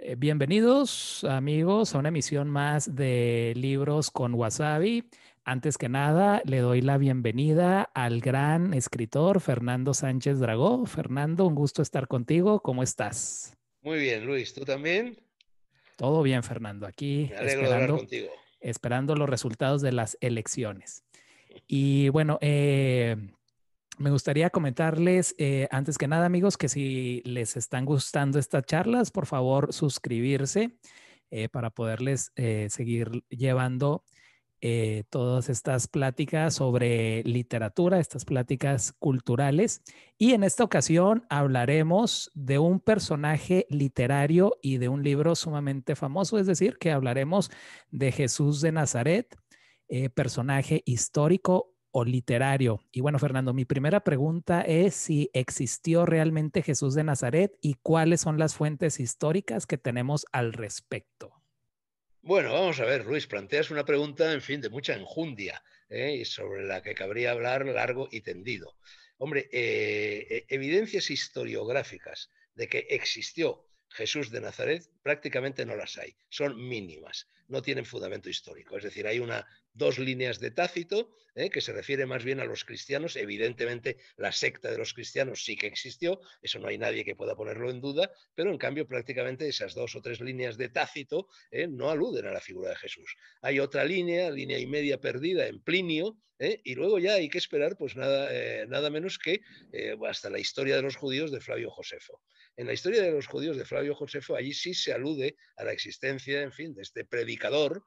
Eh, bienvenidos amigos a una emisión más de Libros con Wasabi. Antes que nada, le doy la bienvenida al gran escritor Fernando Sánchez Dragó. Fernando, un gusto estar contigo. ¿Cómo estás? Muy bien, Luis. ¿Tú también? Todo bien, Fernando. Aquí esperando, los resultados de las elecciones. Y bueno, eh, me gustaría comentarles, eh, antes que nada, amigos, que si les están gustando estas charlas, por favor, suscribirse eh, para poderles eh, seguir llevando todas estas pláticas sobre literatura, estas pláticas culturales. Y en esta ocasión hablaremos de un personaje literario y de un libro sumamente famoso, es decir, que hablaremos de Jesús de Nazaret, personaje histórico o literario. Y bueno, Fernando, mi primera pregunta es si existió realmente Jesús de Nazaret y cuáles son las fuentes históricas que tenemos al respecto. Bueno, vamos a ver, Luis, planteas una pregunta, en fin, de mucha enjundia ¿eh? y sobre la que cabría hablar largo y tendido. Hombre, eh, e, evidencias historiográficas de que existió Jesús de Nazaret prácticamente no las hay, son mínimas, no tienen fundamento histórico. Es decir, hay una dos líneas de Tácito, ¿eh? que se refiere más bien a los cristianos. Evidentemente, la secta de los cristianos sí que existió, eso no hay nadie que pueda ponerlo en duda, pero en cambio prácticamente esas dos o tres líneas de Tácito ¿eh? no aluden a la figura de Jesús. Hay otra línea, línea y media perdida en Plinio, ¿eh? y luego ya hay que esperar pues nada, nada menos que hasta la historia de los judíos de Flavio Josefo. En la historia de los judíos de Flavio Josefo, allí sí se alude a la existencia, en fin, de este predicador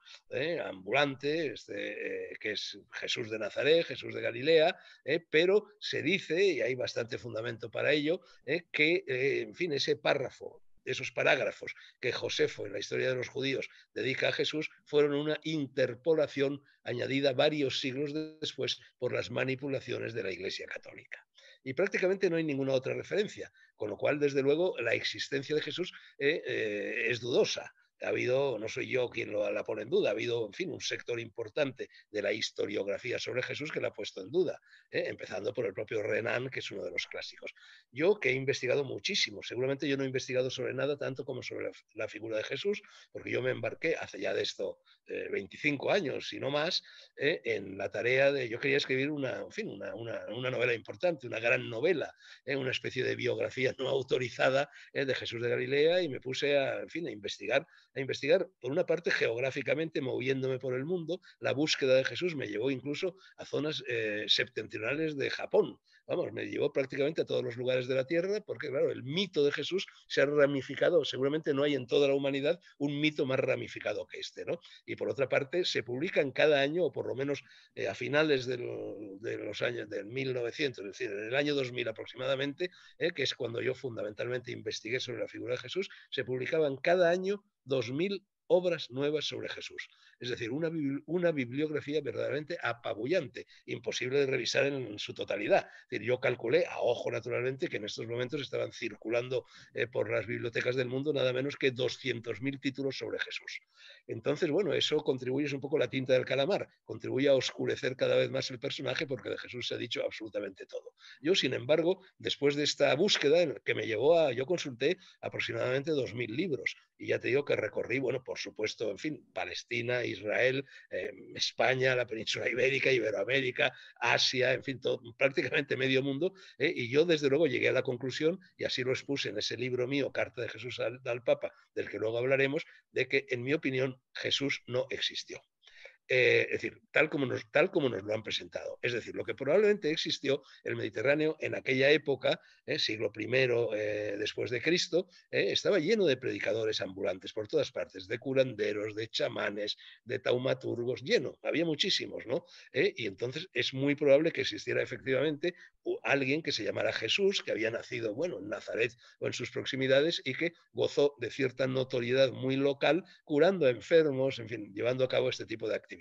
ambulante, este eh, que es Jesús de Nazaret, Jesús de Galilea, eh, pero se dice, y hay bastante fundamento para ello, eh, que, en fin, ese párrafo esos parágrafos que Josefo en la historia de los judíos dedica a Jesús fueron una interpolación añadida varios siglos después por las manipulaciones de la Iglesia Católica. Y prácticamente no hay ninguna otra referencia, con lo cual, desde luego, la existencia de Jesús es dudosa ha habido, no soy yo quien lo, la pone en duda, ha habido, en fin, un sector importante de la historiografía sobre Jesús que la ha puesto en duda, ¿eh? empezando por el propio Renan, que es uno de los clásicos. Yo que he investigado muchísimo, seguramente yo no he investigado sobre nada tanto como sobre la figura de Jesús, porque yo me embarqué hace ya de esto 25 eh, años, y no más, eh, en la tarea de, yo quería escribir una, en fin, una, una, novela importante, una gran novela, eh, una especie de biografía no autorizada eh, de Jesús de Galilea y me puse a, fin, a investigar, a investigar, por una parte, geográficamente, moviéndome por el mundo, la búsqueda de Jesús me llevó incluso a zonas septentrionales de Japón vamos, me llevó prácticamente a todos los lugares de la tierra, porque claro, el mito de Jesús se ha ramificado, seguramente no hay en toda la humanidad un mito más ramificado que este, ¿no? Y por otra parte, se publican cada año, o por lo menos eh, a finales de, los años del 1900, es decir, en el año 2000 aproximadamente, eh, que es cuando yo fundamentalmente investigué sobre la figura de Jesús, se publicaban cada año 2000 obras nuevas sobre Jesús. Es decir, una, bibliografía verdaderamente apabullante, imposible de revisar en su totalidad. Es yo calculé a ojo naturalmente que en estos momentos estaban circulando eh, por las bibliotecas del mundo nada menos que 200.000 títulos sobre Jesús. Entonces, bueno, eso contribuye un poco la tinta del calamar, contribuye a oscurecer cada vez más el personaje porque de Jesús se ha dicho absolutamente todo. Yo, sin embargo, después de esta búsqueda que me llevó a, yo consulté aproximadamente 2.000 libros y ya te digo que recorrí, bueno, por supuesto, en fin, Palestina, Israel, em, España, la península ibérica, Iberoamérica, Asia, en fin, prácticamente medio mundo. Eh, y yo desde luego llegué a la conclusión, y así lo expuse en ese libro mío, Carta de Jesús al Papa, del que luego hablaremos, de que en mi opinión Jesús no existió. Eh, es decir, tal como, nos, tal como nos lo han presentado. Es decir, lo que probablemente existió el Mediterráneo en aquella época, eh, siglo I eh, después de Cristo, estaba lleno de predicadores ambulantes por todas partes, de curanderos, de chamanes, de taumaturgos, lleno, había muchísimos, ¿no? y entonces es muy probable que existiera efectivamente alguien que se llamara Jesús, que había nacido, bueno, en Nazaret o en sus proximidades y que gozó de cierta notoriedad muy local, curando enfermos, en fin, llevando a cabo este tipo de actividades.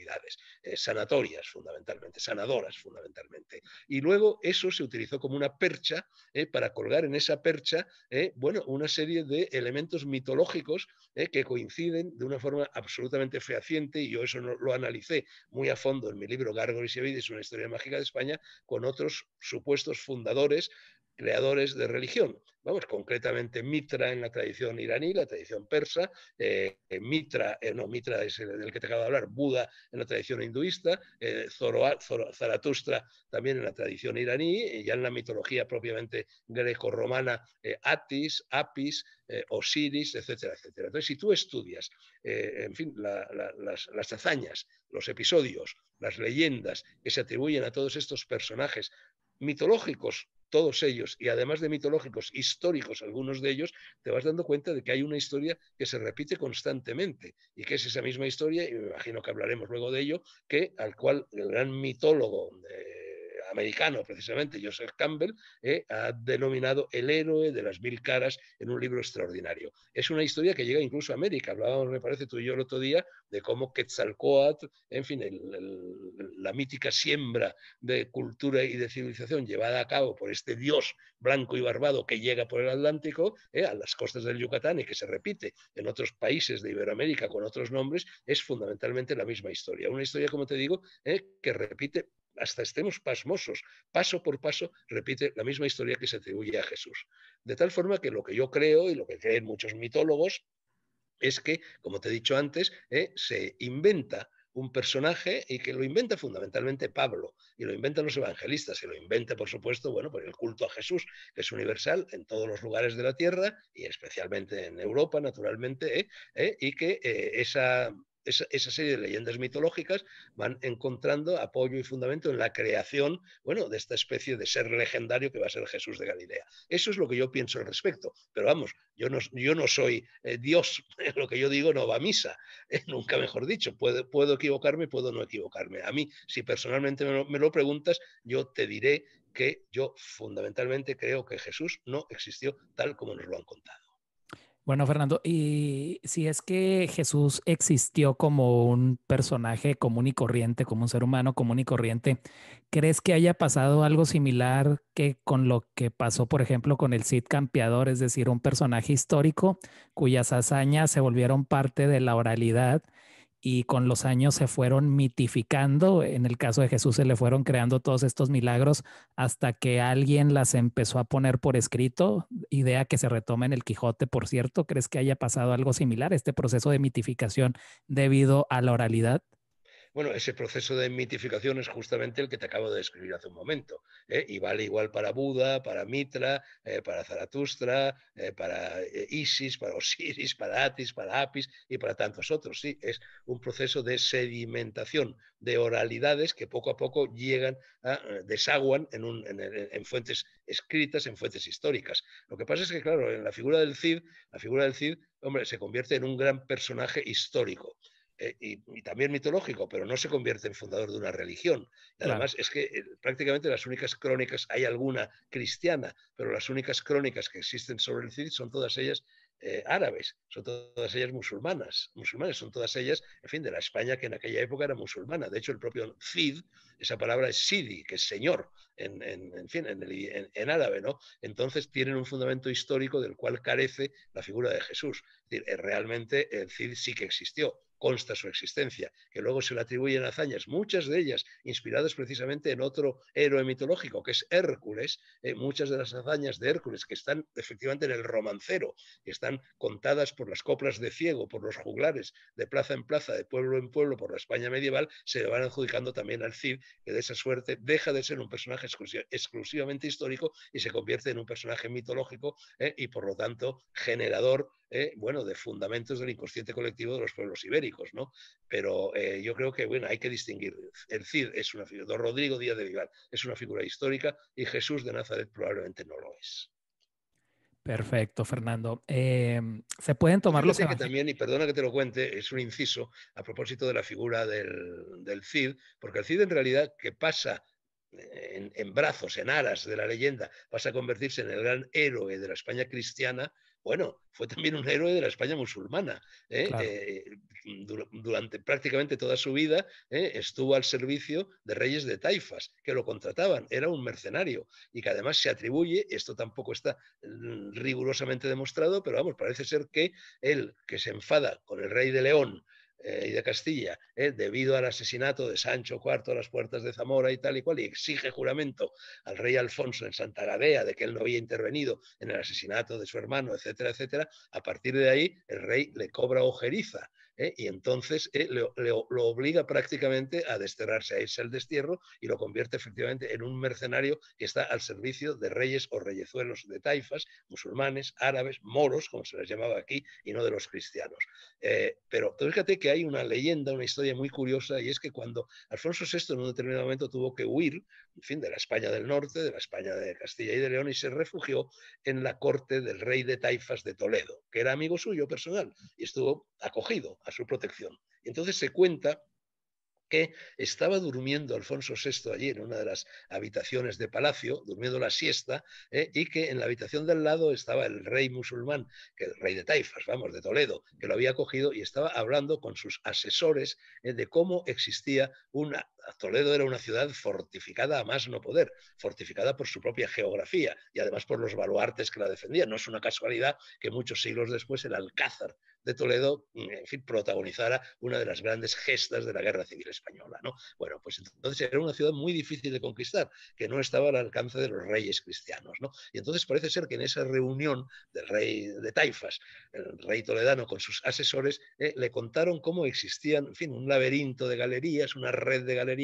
Eh, sanatorias fundamentalmente, sanadoras fundamentalmente. Y luego eso se utilizó como una percha eh, para colgar en esa percha eh, bueno, una serie de elementos mitológicos que coinciden de una forma absolutamente fehaciente, y yo eso no, lo analicé muy a fondo en mi libro gárgolas y es una historia mágica de España, con otros supuestos fundadores creadores de religión. Vamos, concretamente Mitra en la tradición iraní, la tradición persa, eh, Mitra, eh, no, Mitra es el del que te acabo de hablar, Buda en la tradición hinduista, eh, Zaratustra también en la tradición iraní, ya en la mitología propiamente greco-romana, eh, Atis, Apis, Osiris, etcétera, etcétera. Entonces, si tú estudias, en fin, las hazañas, los episodios, las leyendas que se atribuyen a todos estos personajes mitológicos todos ellos, y además de mitológicos, históricos algunos de ellos, te vas dando cuenta de que hay una historia que se repite constantemente y que es esa misma historia, y me imagino que hablaremos luego de ello, que al cual el gran mitólogo... de eh, americano precisamente, Joseph Campbell, eh, ha denominado El héroe de las mil caras en un libro extraordinario. Es una historia que llega incluso a América. Hablábamos, me parece, tú y yo el otro día de cómo Quetzalcoatl, en fin, la mítica siembra de cultura y de civilización llevada a cabo por este dios blanco y barbado que llega por el Atlántico eh, a las costas del Yucatán y que se repite en otros países de Iberoamérica con otros nombres, es fundamentalmente la misma historia. Una historia, como te digo, eh, que repite hasta estemos pasmosos, paso por paso, repite la misma historia que se atribuye a Jesús. De tal forma que lo que yo creo y lo que creen muchos mitólogos es que, como te he dicho antes, ¿eh? se inventa un personaje y que lo inventa fundamentalmente Pablo, y lo inventan los evangelistas, y lo inventa, por supuesto, bueno, por el culto a Jesús, que es universal en todos los lugares de la tierra y especialmente en Europa, naturalmente, ¿eh? ¿Eh? y que esa esa, serie de leyendas mitológicas van encontrando apoyo y fundamento en la creación, bueno, de esta especie de ser legendario que va a ser Jesús de Galilea. Eso es lo que yo pienso al respecto. Pero vamos, yo no, yo no soy eh, Dios, lo que yo digo no va a misa, eh, nunca mejor dicho. Puedo, puedo equivocarme, puedo no equivocarme. A mí, si personalmente me lo preguntas, yo te diré que yo fundamentalmente creo que Jesús no existió tal como nos lo han contado. Bueno, Fernando, y si es que Jesús existió como un personaje común y corriente, como un ser humano común y corriente, ¿crees que haya pasado algo similar que con lo que pasó, por ejemplo, con el Cid Campeador, es decir, un personaje histórico cuyas hazañas se volvieron parte de la oralidad y con los años se fueron mitificando. En el caso de Jesús se le fueron creando todos estos milagros hasta que alguien las empezó a poner por escrito, idea que se retoma en el Quijote, por cierto. ¿Crees que haya pasado algo similar, este proceso de mitificación debido a la oralidad? Bueno, ese proceso de mitificación es justamente el que te acabo de describir hace un momento. ¿eh? Y vale igual para Buda, para Mitra, eh, para Zaratustra, eh, para Isis, para Osiris, para Atis, para Apis y para tantos otros. Sí, es un proceso de sedimentación de oralidades que poco a poco llegan, a, desaguan en, en fuentes escritas, en fuentes históricas. Lo que pasa es que, claro, en la figura del Cid, la figura del Cid, hombre, se convierte en un gran personaje histórico. Eh, y, también mitológico, pero no se convierte en fundador de una religión. además es que eh, prácticamente las únicas crónicas, hay alguna cristiana, pero las únicas crónicas que existen sobre el Cid son todas ellas eh, árabes, son todas ellas musulmanas, musulmanes, son todas ellas, en fin, de la España que en aquella época era musulmana. De hecho, el propio Cid, esa palabra es Sidi, que es señor, en, fin, en, en, árabe, ¿no? Entonces tienen un fundamento histórico del cual carece la figura de Jesús. Es decir, realmente el Cid sí que existió consta su existencia, que luego se le atribuyen hazañas, muchas de ellas inspiradas precisamente en otro héroe mitológico, que es Hércules, eh, muchas de las hazañas de Hércules que están efectivamente en el romancero, que están contadas por las coplas de ciego, por los juglares, de plaza en plaza, de pueblo en pueblo, por la España medieval, se le van adjudicando también al Cid, que de esa suerte deja de ser un personaje exclusivamente histórico y se convierte en un personaje mitológico eh, y por lo tanto generador eh, bueno, de fundamentos del inconsciente colectivo de los pueblos ibéricos, ¿no? Pero eh, yo creo que, bueno, hay que distinguir. El Cid es una figura, don Rodrigo Díaz de Vivar es una figura histórica y Jesús de Nazaret probablemente no lo es. Perfecto, Fernando. Em, ¿Se pueden tomar los que también, y perdona que te lo cuente, es un inciso a propósito de la figura del, Cid, porque el Cid en realidad que pasa eh, en, brazos, en aras de la leyenda, pasa a convertirse en el gran héroe de la España cristiana, bueno, fue también un héroe de la España musulmana. ¿eh? Eh, durante prácticamente toda su vida ¿eh? estuvo al servicio de reyes de taifas, que lo contrataban, era un mercenario y que además se atribuye, esto tampoco está mm, rigurosamente demostrado, pero vamos, parece ser que él, que se enfada con el rey de León eh, y de Castilla, eh, debido al asesinato de Sancho IV a las puertas de Zamora y tal y cual, y exige juramento al rey Alfonso en Santa Gadea de que él no había intervenido en el asesinato de su hermano, etcétera, etcétera, a partir de ahí el rey le cobra ojeriza ¿eh? y entonces eh, lo, obliga prácticamente a desterrarse, a irse al destierro y lo convierte efectivamente en un mercenario que está al servicio de reyes o reyezuelos de taifas, musulmanes, árabes, moros, como se les llamaba aquí, y no de los cristianos. Eh, pero fíjate que hay una leyenda, una historia muy curiosa, y es que cuando Alfonso VI en un determinado momento tuvo que huir, en fin, de la España del norte, de la España de Castilla y de León, y se refugió en la corte del rey de taifas de Toledo, que era amigo suyo personal, y estuvo acogido a su protección. Entonces se cuenta que estaba durmiendo Alfonso VI allí en una de las habitaciones de palacio, durmiendo la siesta, ¿eh? y que en la habitación del lado estaba el rey musulmán, que el rey de Taifas, vamos, de Toledo, que lo había cogido y estaba hablando con sus asesores ¿eh? de cómo existía una Toledo era una ciudad fortificada a más no poder, fortificada por su propia geografía y además por los baluartes que la defendían. No es una casualidad que muchos siglos después el Alcázar de Toledo, mm, fin, protagonizara una de las grandes gestas de la Guerra Civil Española. ¿no? Bueno, pues entonces era una ciudad muy difícil de conquistar, que no estaba al alcance de los reyes cristianos. Y entonces parece ser que en esa reunión del rey de Taifas, el rey toledano con sus asesores, eh, le contaron cómo existían, en fin, un laberinto de galerías, una red de galerías,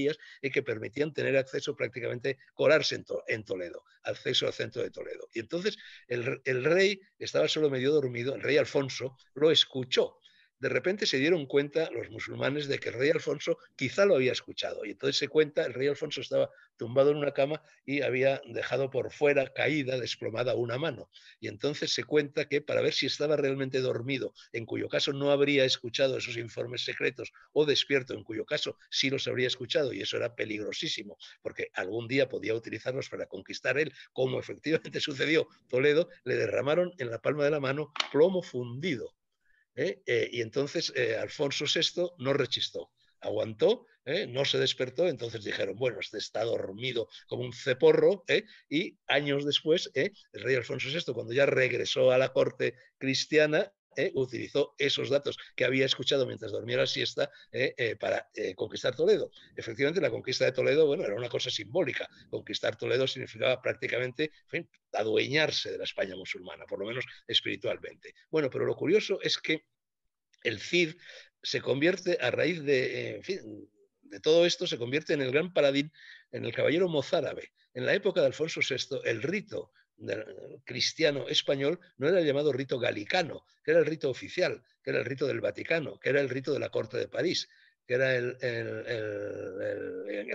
y que permitían tener acceso prácticamente, colarse en, Toledo, acceso al centro de Toledo. Y entonces el rey estaba solo medio dormido, el rey Alfonso lo escuchó de repente se dieron cuenta los musulmanes de que el rey Alfonso quizá lo había escuchado. Y entonces se cuenta, el rey Alfonso estaba tumbado en una cama y había dejado por fuera caída, desplomada una mano. Y entonces se cuenta que para ver si estaba realmente dormido, en cuyo caso no habría escuchado esos informes secretos, o despierto, en cuyo caso sí los habría escuchado, y eso era peligrosísimo, porque algún día podía utilizarlos para conquistar él, como efectivamente sucedió Toledo, le derramaron en la palma de la mano plomo fundido ¿eh? Eh, y entonces eh, Alfonso VI no rechistó, aguantó, no se despertó, entonces dijeron, bueno, este está dormido como un ceporro, y años después, el rey Alfonso VI, cuando ya regresó a la corte cristiana, eh, utilizó esos datos que había escuchado mientras dormía la siesta eh, eh, para conquistar Toledo. Efectivamente, la conquista de Toledo, bueno, era una cosa simbólica. Conquistar Toledo significaba prácticamente, adueñarse de la España musulmana, por lo menos espiritualmente. Bueno, pero lo curioso es que el Cid se convierte a raíz de, de todo esto se convierte en el gran paladín, en el caballero mozárabe. En la época de Alfonso VI, el rito cristiano español no era el llamado rito galicano, que era el rito oficial, que era el rito del Vaticano, que era el rito de la Corte de París, era el,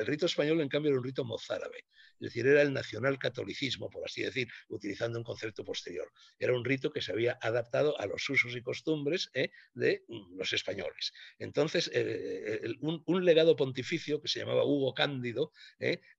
rito español, en cambio, era un rito mozárabe, es decir, era el nacional catolicismo, por así decir, utilizando un concepto posterior. Era un rito que se había adaptado a los usos y costumbres ¿eh? de mm, los españoles. Entonces, eh, eh, un, legado pontificio que se llamaba Hugo Cándido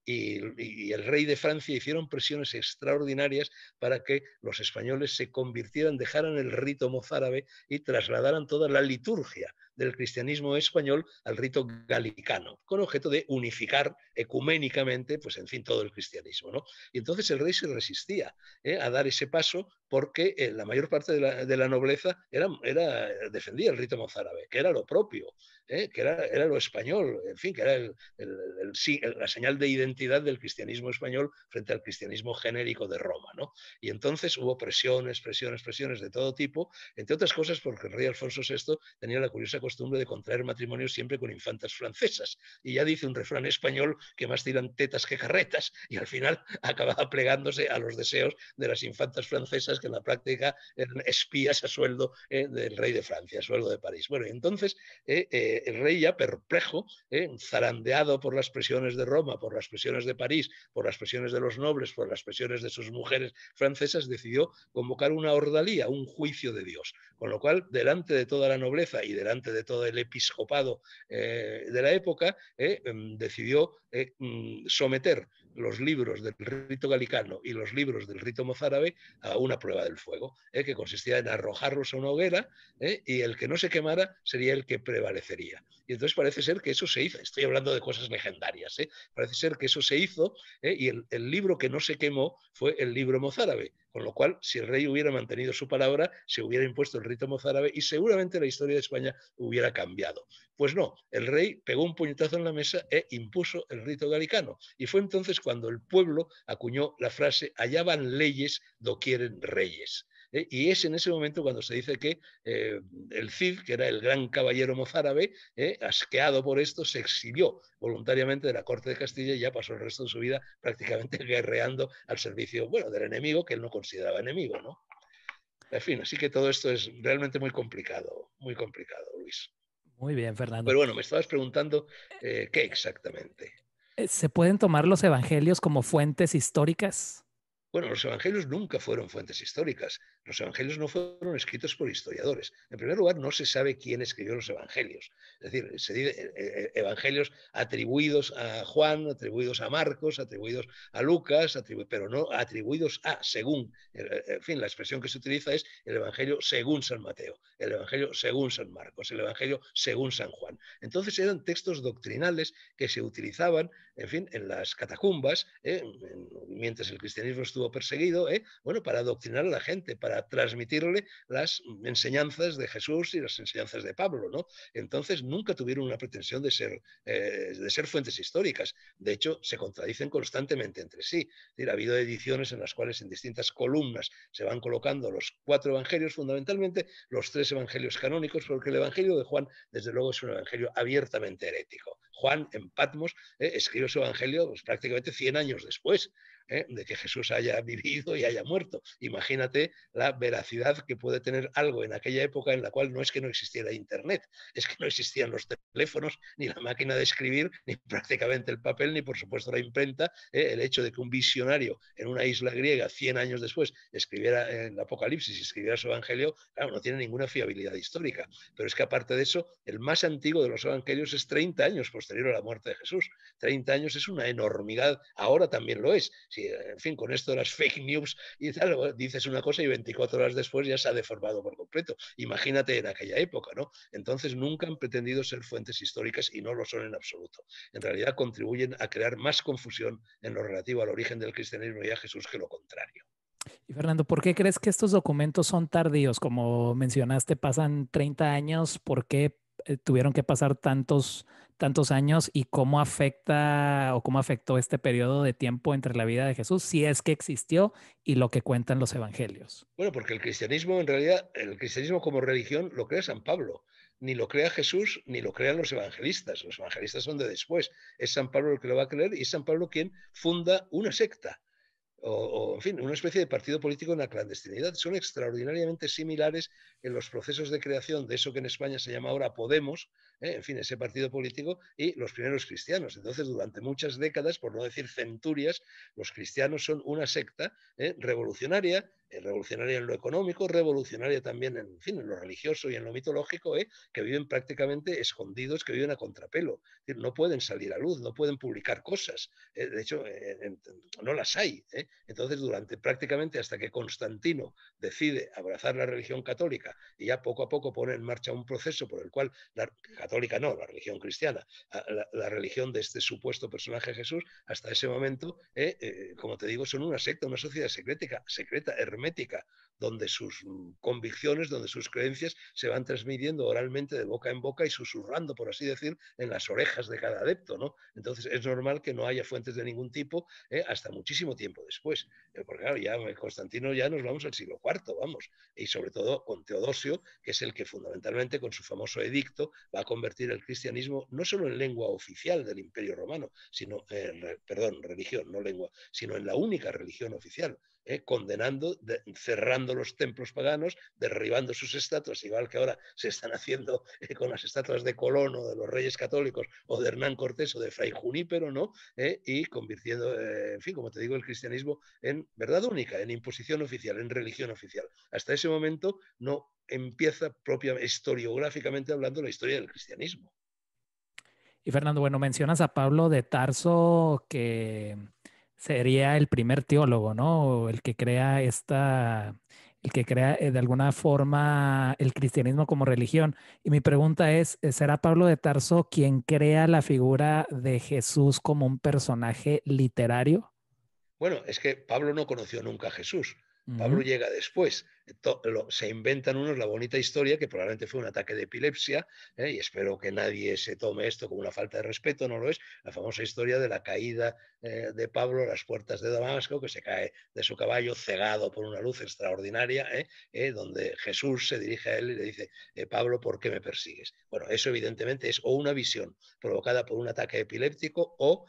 y el rey de Francia hicieron presiones extraordinarias para que los españoles se convirtieran, dejaran el rito mozárabe y trasladaran toda la liturgia del cristianismo español al rito galicano, con objeto de unificar ecuménicamente, pues en fin, todo el cristianismo. ¿no? Y entonces el rey se resistía ¿eh? a dar ese paso porque eh, la mayor parte de la, nobleza era, era, defendía el rito mozárabe, que era lo propio, ¿eh? que era, era, lo español, en fin, que era la señal de identidad del cristianismo español frente al cristianismo genérico de Roma. ¿no? Y entonces hubo presiones, presiones, presiones de todo tipo, entre otras cosas porque el rey Alfonso VI tenía la curiosa costumbre de contraer matrimonios siempre con infantas francesas. Y ya dice un refrán español que más tiran tetas que carretas y al final acababa plegándose a los deseos de las infantas francesas que en la práctica eran espías a sueldo eh, del rey de Francia, a sueldo de París. Bueno, entonces... Eh, rey ya perplejo, ¿eh? zarandeado por las presiones de Roma, por las presiones de París, por las presiones de los nobles, por las presiones de sus mujeres francesas, decidió convocar una ordalía, un juicio de Dios. Con lo cual, delante de toda la nobleza y delante de todo el episcopado eh, de la época, ¿eh? em, decidió mm, someter los libros del rito galicano y los libros del rito mozárabe a una prueba del fuego, ¿eh? que consistía en arrojarlos a una hoguera ¿eh? y el que no se quemara sería el que prevalecería. Y entonces parece ser que eso se hizo, estoy hablando de cosas legendarias, ¿eh? parece ser que eso se hizo y el libro que no se quemó fue el libro mozárabe, con lo cual, si el rey hubiera mantenido su palabra, se hubiera impuesto el rito mozárabe y seguramente la historia de España hubiera cambiado. Pues no, el rey pegó un puñetazo en la mesa e impuso el rito galicano. Y fue entonces cuando el pueblo acuñó la frase, allá van leyes, no quieren reyes. ¿eh? y es en ese momento cuando se dice que eh, el Cid, que era el gran caballero mozárabe, ¿eh? asqueado por esto, se exilió voluntariamente de la corte de Castilla y ya pasó el resto de su vida prácticamente guerreando al servicio bueno, del enemigo que él no consideraba enemigo. ¿no? En fin, así que todo esto es realmente muy complicado, muy complicado, Luis. Muy bien, Fernando. Pero bueno, me estabas preguntando qué exactamente. ¿Se pueden tomar los evangelios como fuentes históricas? Bueno, los evangelios nunca fueron fuentes históricas. Los evangelios no fueron escritos por historiadores. En primer lugar, no se sabe quién escribió los evangelios. Es decir, se dice eh, eh, evangelios atribuidos a Juan, atribuidos a Marcos, atribuidos a Lucas, pero no atribuidos a, según. Eh, en fin, la expresión que se utiliza es el evangelio según San Mateo, el evangelio según San Marcos, el evangelio según San Juan. Entonces eran textos doctrinales que se utilizaban, en fin, en las catacumbas, mientras el cristianismo estuvo perseguido, bueno, para adoctrinar a la gente, para transmitirle las enseñanzas de Jesús y las enseñanzas de Pablo. ¿no? Entonces nunca tuvieron una pretensión de ser, eh, de ser fuentes históricas. De hecho, se contradicen constantemente entre sí. Es ha habido ediciones en las cuales en distintas columnas se van colocando los cuatro evangelios, fundamentalmente los tres evangelios canónicos, porque el evangelio de Juan, desde luego, es un evangelio abiertamente herético. Juan en Patmos eh, escribió su evangelio pues, prácticamente 100 años después. ¿eh? de que Jesús haya vivido y haya muerto. Imagínate la veracidad que puede tener algo en aquella época en la cual no es que no existiera Internet, es que no existían los teléfonos, ni la máquina de escribir, ni prácticamente el papel, ni por supuesto la imprenta. ¿eh? El hecho de que un visionario en una isla griega, 100 años después, escribiera el Apocalipsis y escribiera su Evangelio, claro, no tiene ninguna fiabilidad histórica. Pero es que aparte de eso, el más antiguo de los Evangelios es 30 años posterior a la muerte de Jesús. 30 años es una enormidad, ahora también lo es en fin, con esto las fake news y tal, dices una cosa y 24 horas después ya se ha deformado por completo. Imagínate en aquella época, ¿no? Entonces nunca han pretendido ser fuentes históricas y no lo son en absoluto. En realidad contribuyen a crear más confusión en lo relativo al origen del cristianismo y a Jesús que lo contrario. Y Fernando, ¿por qué crees que estos documentos son tardíos? Como mencionaste, pasan 30 años. ¿Por qué eh, tuvieron que pasar tantos tantos años y cómo afecta o cómo afectó este periodo de tiempo entre la vida de Jesús, si es que existió y lo que cuentan los evangelios. Bueno, porque el cristianismo en realidad, el cristianismo como religión lo crea San Pablo, ni lo crea Jesús, ni lo crean los evangelistas, los evangelistas son de después, es San Pablo el que lo va a creer y es San Pablo quien funda una secta o, en fin, una especie de partido político en la clandestinidad. Son extraordinariamente similares en los procesos de creación de eso que en España se llama ahora Podemos, ¿eh? en fin, ese partido político y los primeros cristianos. Entonces, durante muchas décadas, por no decir centurias, los cristianos son una secta ¿eh? revolucionaria, eh, revolucionaria en lo económico, revolucionaria también en, fin, en lo religioso y en lo mitológico, que viven prácticamente escondidos, que viven a contrapelo. no pueden salir a luz, no pueden publicar cosas. de hecho, no las hay. Entonces, durante prácticamente hasta que Constantino decide abrazar la religión católica y ya poco a poco pone en marcha un proceso por el cual la católica no, la religión cristiana, ah, la, religión de este supuesto personaje Jesús, hasta ese momento, eh, eh, como te digo, son una secta, una sociedad secreta, secreta hermética, donde sus convicciones, donde sus creencias se van transmitiendo oralmente de boca en boca y susurrando, por así decir, en las orejas de cada adepto. ¿no? Entonces es normal que no haya fuentes de ningún tipo ¿eh? hasta muchísimo tiempo después. Eh, porque claro, ya eh, Constantino ya nos vamos al siglo IV, vamos, y sobre todo con Teodosio, que es el que fundamentalmente con su famoso edicto va a convertir el cristianismo no solo en lengua oficial del Imperio Romano, sino, perdón, religión, no lengua, sino en la única religión oficial ¿eh? condenando, cerrando los templos paganos, derribando sus estatuas, igual que ahora se están haciendo eh, con las estatuas de Colón o de los reyes católicos o de Hernán Cortés o de Fray Junípero, ¿no? ¿eh? y convirtiendo, en fin, como te digo, el cristianismo en verdad única, en imposición oficial, en religión oficial. Hasta ese momento no empieza propia historiográficamente hablando la historia del cristianismo. Y Fernando, bueno, mencionas a Pablo de Tarso que sería el primer teólogo, ¿no? El que crea esta, el que crea eh, de alguna forma el cristianismo como religión. Y mi pregunta es, eh, ¿será Pablo de Tarso quien crea la figura de Jesús como un personaje literario? Bueno, es que Pablo no conoció nunca a Jesús. Pablo llega después se inventan unos la bonita historia que probablemente fue un ataque de epilepsia, ¿eh? y espero que nadie se tome esto como una falta de respeto, no lo es, la famosa historia de la caída eh, de Pablo a las puertas de Damasco, que se cae de su caballo cegado por una luz extraordinaria, ¿eh? donde Jesús se dirige a él y le dice, Pablo, ¿por qué me persigues? Bueno, eso evidentemente es o una visión provocada por un ataque epiléptico o,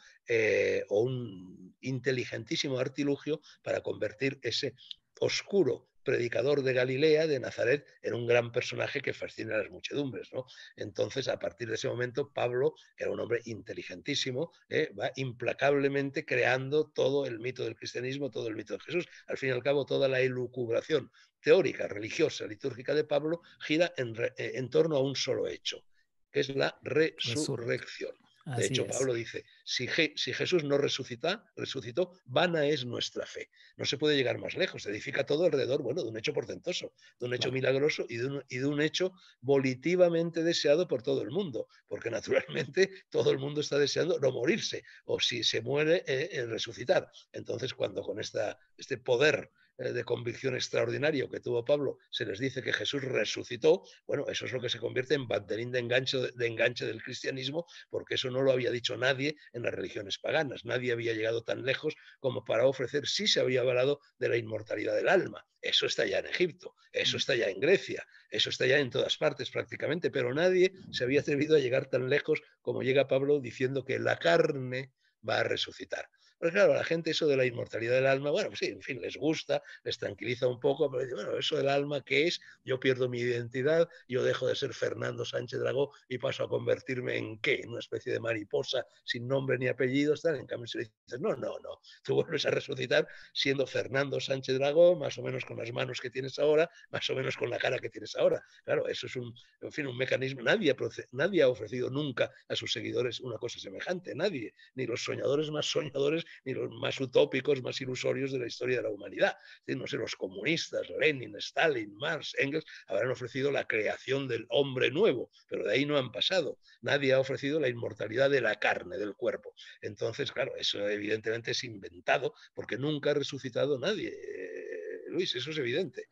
o un inteligentísimo artilugio para convertir ese oscuro predicador de Galilea, de Nazaret, era un gran personaje que fascina a las muchedumbres. ¿no? Entonces, a partir de ese momento, Pablo, que era un hombre inteligentísimo, ¿eh? va implacablemente creando todo el mito del cristianismo, todo el mito de Jesús. Al fin y al cabo, toda la elucubración teórica, religiosa, litúrgica de Pablo gira en, eh, en torno a un solo hecho, que es la resurrección de hecho, Pablo dice, si, si, Jesús no resucita, resucitó, vana es nuestra fe. No se puede llegar más lejos, se edifica todo alrededor, bueno, de un hecho portentoso, de un hecho milagroso y de un, y de un hecho volitivamente deseado por todo el mundo, porque naturalmente todo el mundo está deseando no morirse, o si se muere, eh, eh, resucitar. Entonces, cuando con esta, este poder eh, de convicción extraordinario que tuvo Pablo, se les dice que Jesús resucitó, bueno, eso es lo que se convierte en banderín de enganche, de enganche del cristianismo, porque eso no lo había dicho nadie en las religiones paganas, nadie había llegado tan lejos como para ofrecer si sí se había hablado de la inmortalidad del alma. Eso está ya en Egipto, eso mm. está ya en Grecia, eso está ya en todas partes prácticamente, pero nadie se había atrevido a llegar tan lejos como llega Pablo diciendo que la carne va a resucitar. Pero pues claro, a la gente eso de la inmortalidad del alma, bueno, pues sí, en fin, les gusta, les tranquiliza un poco, pero dice, bueno, eso del alma, ¿qué es? Yo pierdo mi identidad, yo dejo de ser Fernando Sánchez Dragó y paso a convertirme en qué? En una especie de mariposa sin nombre ni apellido, tal. En cambio, se le dice, no, no, no, tú vuelves a resucitar siendo Fernando Sánchez Dragó, más o menos con las manos que tienes ahora, más o menos con la cara que tienes ahora. Claro, eso es un, en fin, un mecanismo. Nadie nadie ha ofrecido nunca a sus seguidores una cosa semejante, nadie, ni los soñadores más soñadores ni los más utópicos, más ilusorios de la historia de la humanidad. no sé, los comunistas, Lenin, Stalin, Marx, Engels, habrán ofrecido la creación del hombre nuevo, pero de ahí no han pasado. Nadie ha ofrecido la inmortalidad de la carne, del cuerpo. Entonces, claro, eso evidentemente es inventado porque nunca ha resucitado nadie. Eh, Luis, eso es evidente.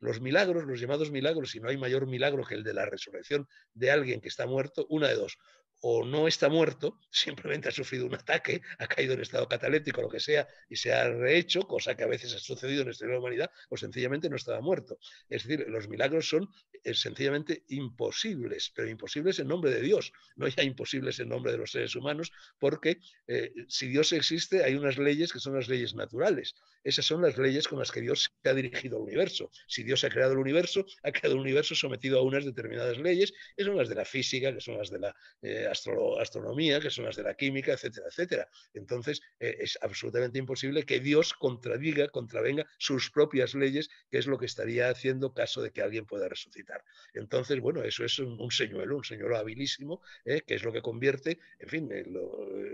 Los milagros, los llamados milagros, si no hay mayor milagro que el de la resurrección de alguien que está muerto, una de dos, o no está muerto, simplemente ha sufrido un ataque, ha caído en estado cataléptico, lo que sea, y se ha rehecho, cosa que a veces ha sucedido en la humanidad, o sencillamente no estaba muerto. Es decir, los milagros son eh, sencillamente imposibles, pero imposibles en nombre de Dios, no ya imposibles en nombre de los seres humanos, porque eh, si Dios existe hay unas leyes que son las leyes naturales. Esas son las leyes con las que Dios ha dirigido al universo. Si Dios ha creado el universo, ha creado el universo sometido a unas determinadas leyes, que son las de la física, que son las de la... Eh, astronomía, que son las de la química, etcétera, etcétera. Entonces, eh, es absolutamente imposible que Dios contradiga, contravenga sus propias leyes, que es lo que estaría haciendo caso de que alguien pueda resucitar. Entonces, bueno, eso es un, señuelo, un señuelo habilísimo, eh, que es lo que convierte, en fin, eh,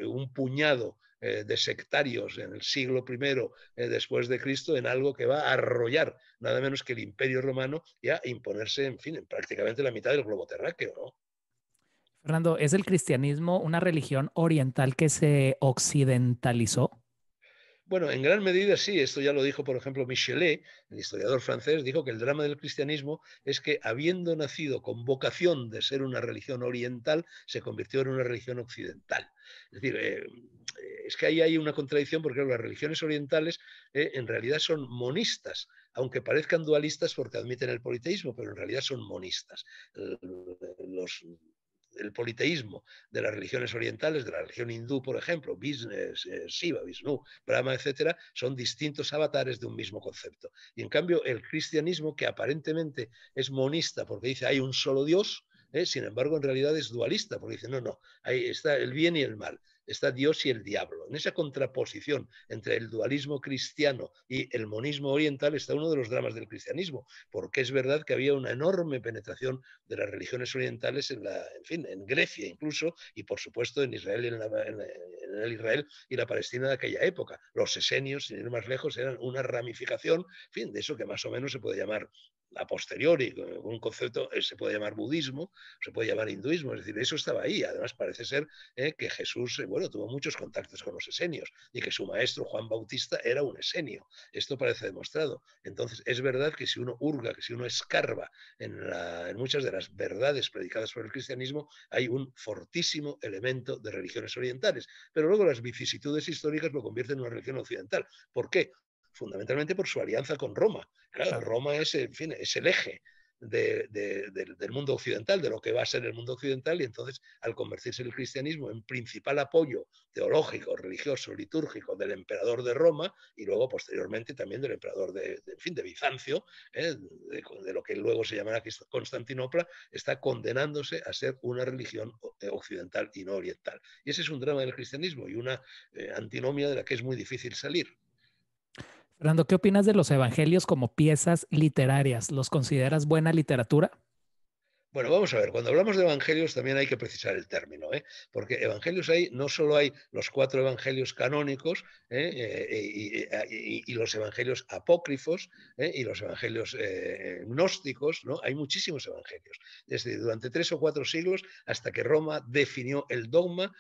un puñado de sectarios en el siglo I después de Cristo en algo que va a arrollar nada menos que el imperio romano y a imponerse, en fin, en prácticamente la mitad del globo terráqueo, ¿no? Fernando, ¿es el cristianismo una religión oriental que se occidentalizó? Bueno, en gran medida sí, esto ya lo dijo, por ejemplo, Michelet, el historiador francés, dijo que el drama del cristianismo es que, habiendo nacido con vocación de ser una religión oriental, se convirtió en una religión occidental. Es decir, eh, eh, es que ahí hay una contradicción porque las religiones orientales eh, en realidad son monistas, aunque parezcan dualistas porque admiten el politeísmo, pero en realidad son monistas. Los el politeísmo de las religiones orientales, de la religión hindú, por ejemplo, business, eh, Shiva, Vishnu, Brahma, etcétera, son distintos avatares de un mismo concepto. Y en cambio, el cristianismo, que aparentemente es monista porque dice hay un solo Dios, eh, sin embargo, en realidad es dualista porque dice no, no, ahí está el bien y el mal está Dios y el diablo. En esa contraposición entre el dualismo cristiano y el monismo oriental está uno de los dramas del cristianismo, porque es verdad que había una enorme penetración de las religiones orientales en, la, fin, en Grecia incluso, y por supuesto en Israel, en, el Israel y la Palestina de aquella época. Los esenios, sin ir más lejos, eran una ramificación, fin, de eso que más o menos se puede llamar a posteriori, un concepto, eh, se puede llamar budismo, se puede llamar hinduismo, es decir, eso estaba ahí. Además, parece ser eh, que Jesús, eh, bueno, tuvo muchos contactos con los esenios y que su maestro Juan Bautista era un esenio. Esto parece demostrado. Entonces, es verdad que si uno hurga, que si uno escarba en, en muchas de las verdades predicadas por el cristianismo, hay un fortísimo elemento de religiones orientales. Pero luego las vicisitudes históricas lo convierten en una religión occidental. ¿Por qué? fundamentalmente por su alianza con Roma. Claro, Roma es, el eje del, mundo occidental, de lo que va a ser el mundo occidental, y entonces al convertirse el cristianismo en principal apoyo teológico, religioso, litúrgico del emperador de Roma y luego posteriormente también del emperador de, fin, de Bizancio, ¿eh? de, lo que luego se llamará Constantinopla, está condenándose a ser una religión eh, occidental y no oriental. Y ese es un drama del cristianismo y una eh, antinomia de la que es muy difícil salir. Fernando, ¿qué opinas de los evangelios como piezas literarias? ¿Los consideras buena literatura? Bueno, vamos a ver, cuando hablamos de evangelios también hay que precisar el término, ¿eh? porque evangelios hay, no solo hay los cuatro evangelios canónicos ¿eh? Eh, eh, y, los evangelios apócrifos y los evangelios gnósticos, ¿no? hay muchísimos evangelios, desde durante tres o cuatro siglos hasta que Roma definió el dogma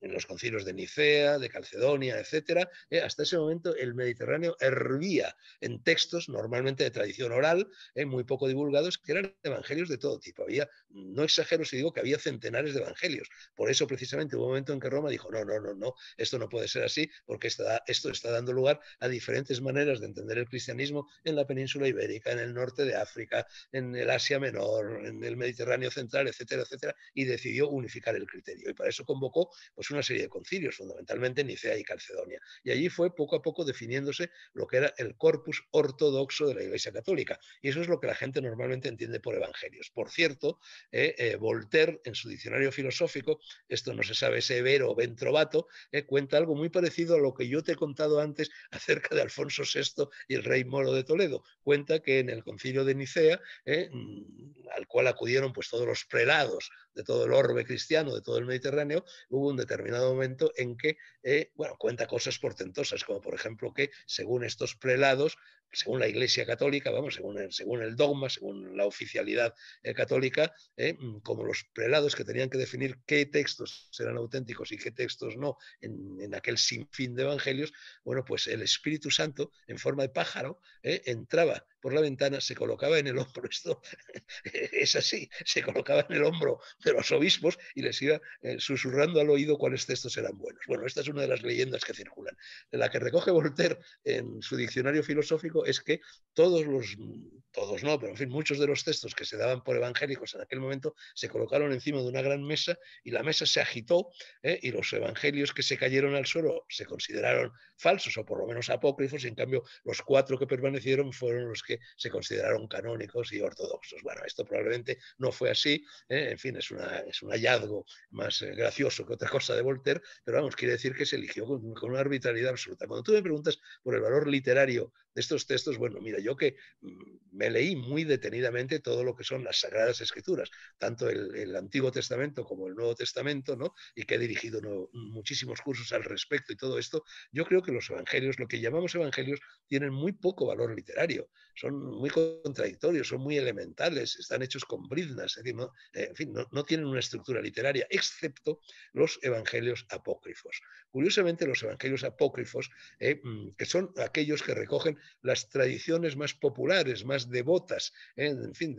en los concilios de Nicea, de Calcedonia, etcétera, eh, hasta ese momento el Mediterráneo hervía en textos normalmente de tradición oral, eh, muy poco divulgados, que eran evangelios de todo tipo. Había, no exagero si digo que había centenares de evangelios. Por eso precisamente hubo un momento en que Roma dijo, no, no, no, no, esto no puede ser así, porque está, esto está dando lugar a diferentes maneras de entender el cristianismo en la península ibérica, en el norte de África, en el Asia Menor, en el Mediterráneo Central, etcétera, etcétera, y decidió unificar el criterio. Y para eso convocó pues, una serie de concilios, fundamentalmente Nicea y Calcedonia. Y allí fue poco a poco definiéndose lo que era el corpus ortodoxo de la Iglesia Católica. Y eso es lo que la gente normalmente entiende por evangelios. Por cierto, eh, eh, Voltaire, en su diccionario filosófico, esto no se sabe, severo o ventrobato, eh, cuenta algo muy parecido a lo que yo te he contado antes acerca de Alfonso VI y el rey moro de Toledo. Cuenta que en el concilio de Nicea, mm, al cual acudieron pues, todos los prelados de todo el orbe cristiano, de todo el Mediterráneo, hubo un determinado determinado momento en que, eh, bueno, cuenta cosas portentosas, como por ejemplo que según estos prelados según la Iglesia Católica, vamos, según el, dogma, según la oficialidad eh, católica, eh, mm, como los prelados que tenían que definir qué textos eran auténticos y qué textos no en, aquel sinfín de evangelios, bueno, pues el Espíritu Santo, en forma de pájaro, eh, entraba por la ventana, se colocaba en el hombro, esto es así, se colocaba en el hombro de los obispos y les iba susurrando al oído cuáles textos eran buenos. Bueno, esta es una de las leyendas que circulan. La que recoge Voltaire en su diccionario filosófico es que todos los, todos no, pero en fin, muchos de los textos que se daban por evangélicos en aquel momento se colocaron encima de una gran mesa y la mesa se agitó ¿eh? y los evangelios que se cayeron al suelo se consideraron falsos o por lo menos apócrifos, y en cambio los cuatro que permanecieron fueron los que se consideraron canónicos y ortodoxos. Bueno, esto probablemente no fue así, ¿eh? en fin, es, una, es un hallazgo más eh, gracioso que otra cosa de Voltaire, pero vamos, quiere decir que se eligió con una arbitrariedad absoluta. Cuando tú me preguntas por el valor literario estos textos, bueno, mira, yo que mm, me leí muy detenidamente todo lo que son las Sagradas Escrituras, tanto el, Antiguo Testamento como el Nuevo Testamento, ¿no? Y que he dirigido muchísimos cursos al respecto y todo esto, yo creo que los evangelios, lo que llamamos evangelios, tienen muy poco valor literario son muy contradictorios, son muy elementales, están hechos con briznas, no, eh, en fin, no, tienen una estructura literaria, excepto los evangelios apócrifos. Curiosamente, los evangelios apócrifos, eh, mm, que son aquellos que recogen las tradiciones más populares, más devotas, eh, en fin,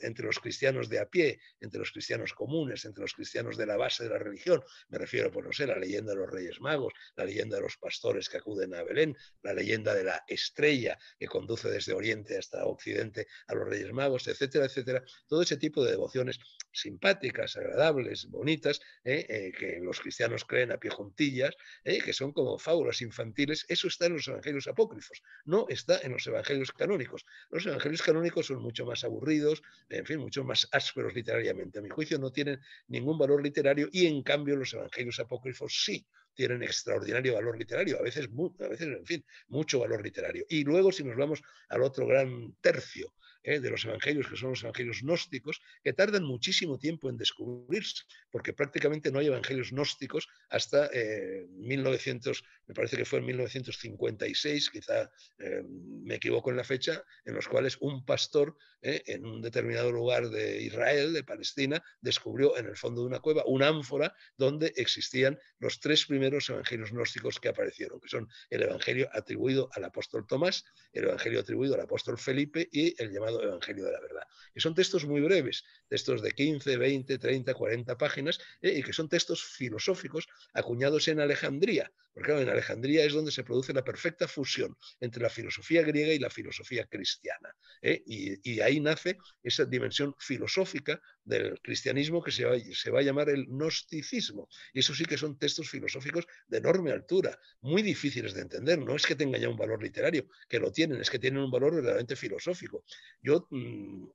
entre los cristianos de a pie, entre los cristianos comunes, entre los cristianos de la base de la religión, me refiero, por pues, no sé, la leyenda de los Reyes Magos, la leyenda de los pastores que acuden a Belén, la leyenda de la estrella que conduce desde Oriente hasta Occidente, a los Reyes Magos, etcétera, etcétera. Todo ese tipo de devociones simpáticas, agradables, bonitas, ¿eh? Eh, que los cristianos creen a pie juntillas, ¿eh? que son como fábulas infantiles, eso está en los evangelios apócrifos, no está en los evangelios canónicos. Los evangelios canónicos son mucho más aburridos, en fin, mucho más ásperos literariamente. A mi juicio no tienen ningún valor literario y en cambio los evangelios apócrifos sí tienen extraordinario valor literario, a veces, a veces, en fin, mucho valor literario. Y luego, si nos vamos al otro gran tercio ¿eh? de los evangelios, que son los evangelios gnósticos, que tardan muchísimo tiempo en descubrirse, porque prácticamente no hay evangelios gnósticos hasta 1900, eh, me parece que fue en 1956, quizá eh, me equivoco en la fecha, en los cuales un pastor en un determinado lugar de Israel, de Palestina, descubrió en el fondo de una cueva una ánfora donde existían los tres primeros evangelios gnósticos que aparecieron, que son el evangelio atribuido al apóstol Tomás, el evangelio atribuido al apóstol Felipe y el llamado Evangelio de la Verdad. Y son textos muy breves, textos de 15, 20, 30, 40 páginas, eh, y que son textos filosóficos acuñados en Alejandría, porque en Alejandría es donde se produce la perfecta fusión entre la filosofía griega y la filosofía cristiana. Eh, y, ahí nace esa dimensión filosófica del cristianismo que se va, se va a llamar el gnosticismo. Y eso sí que son textos filosóficos de enorme altura, muy difíciles de entender. No es que tengan ya un valor literario, que lo tienen, es que tienen un valor realmente filosófico. Yo mm,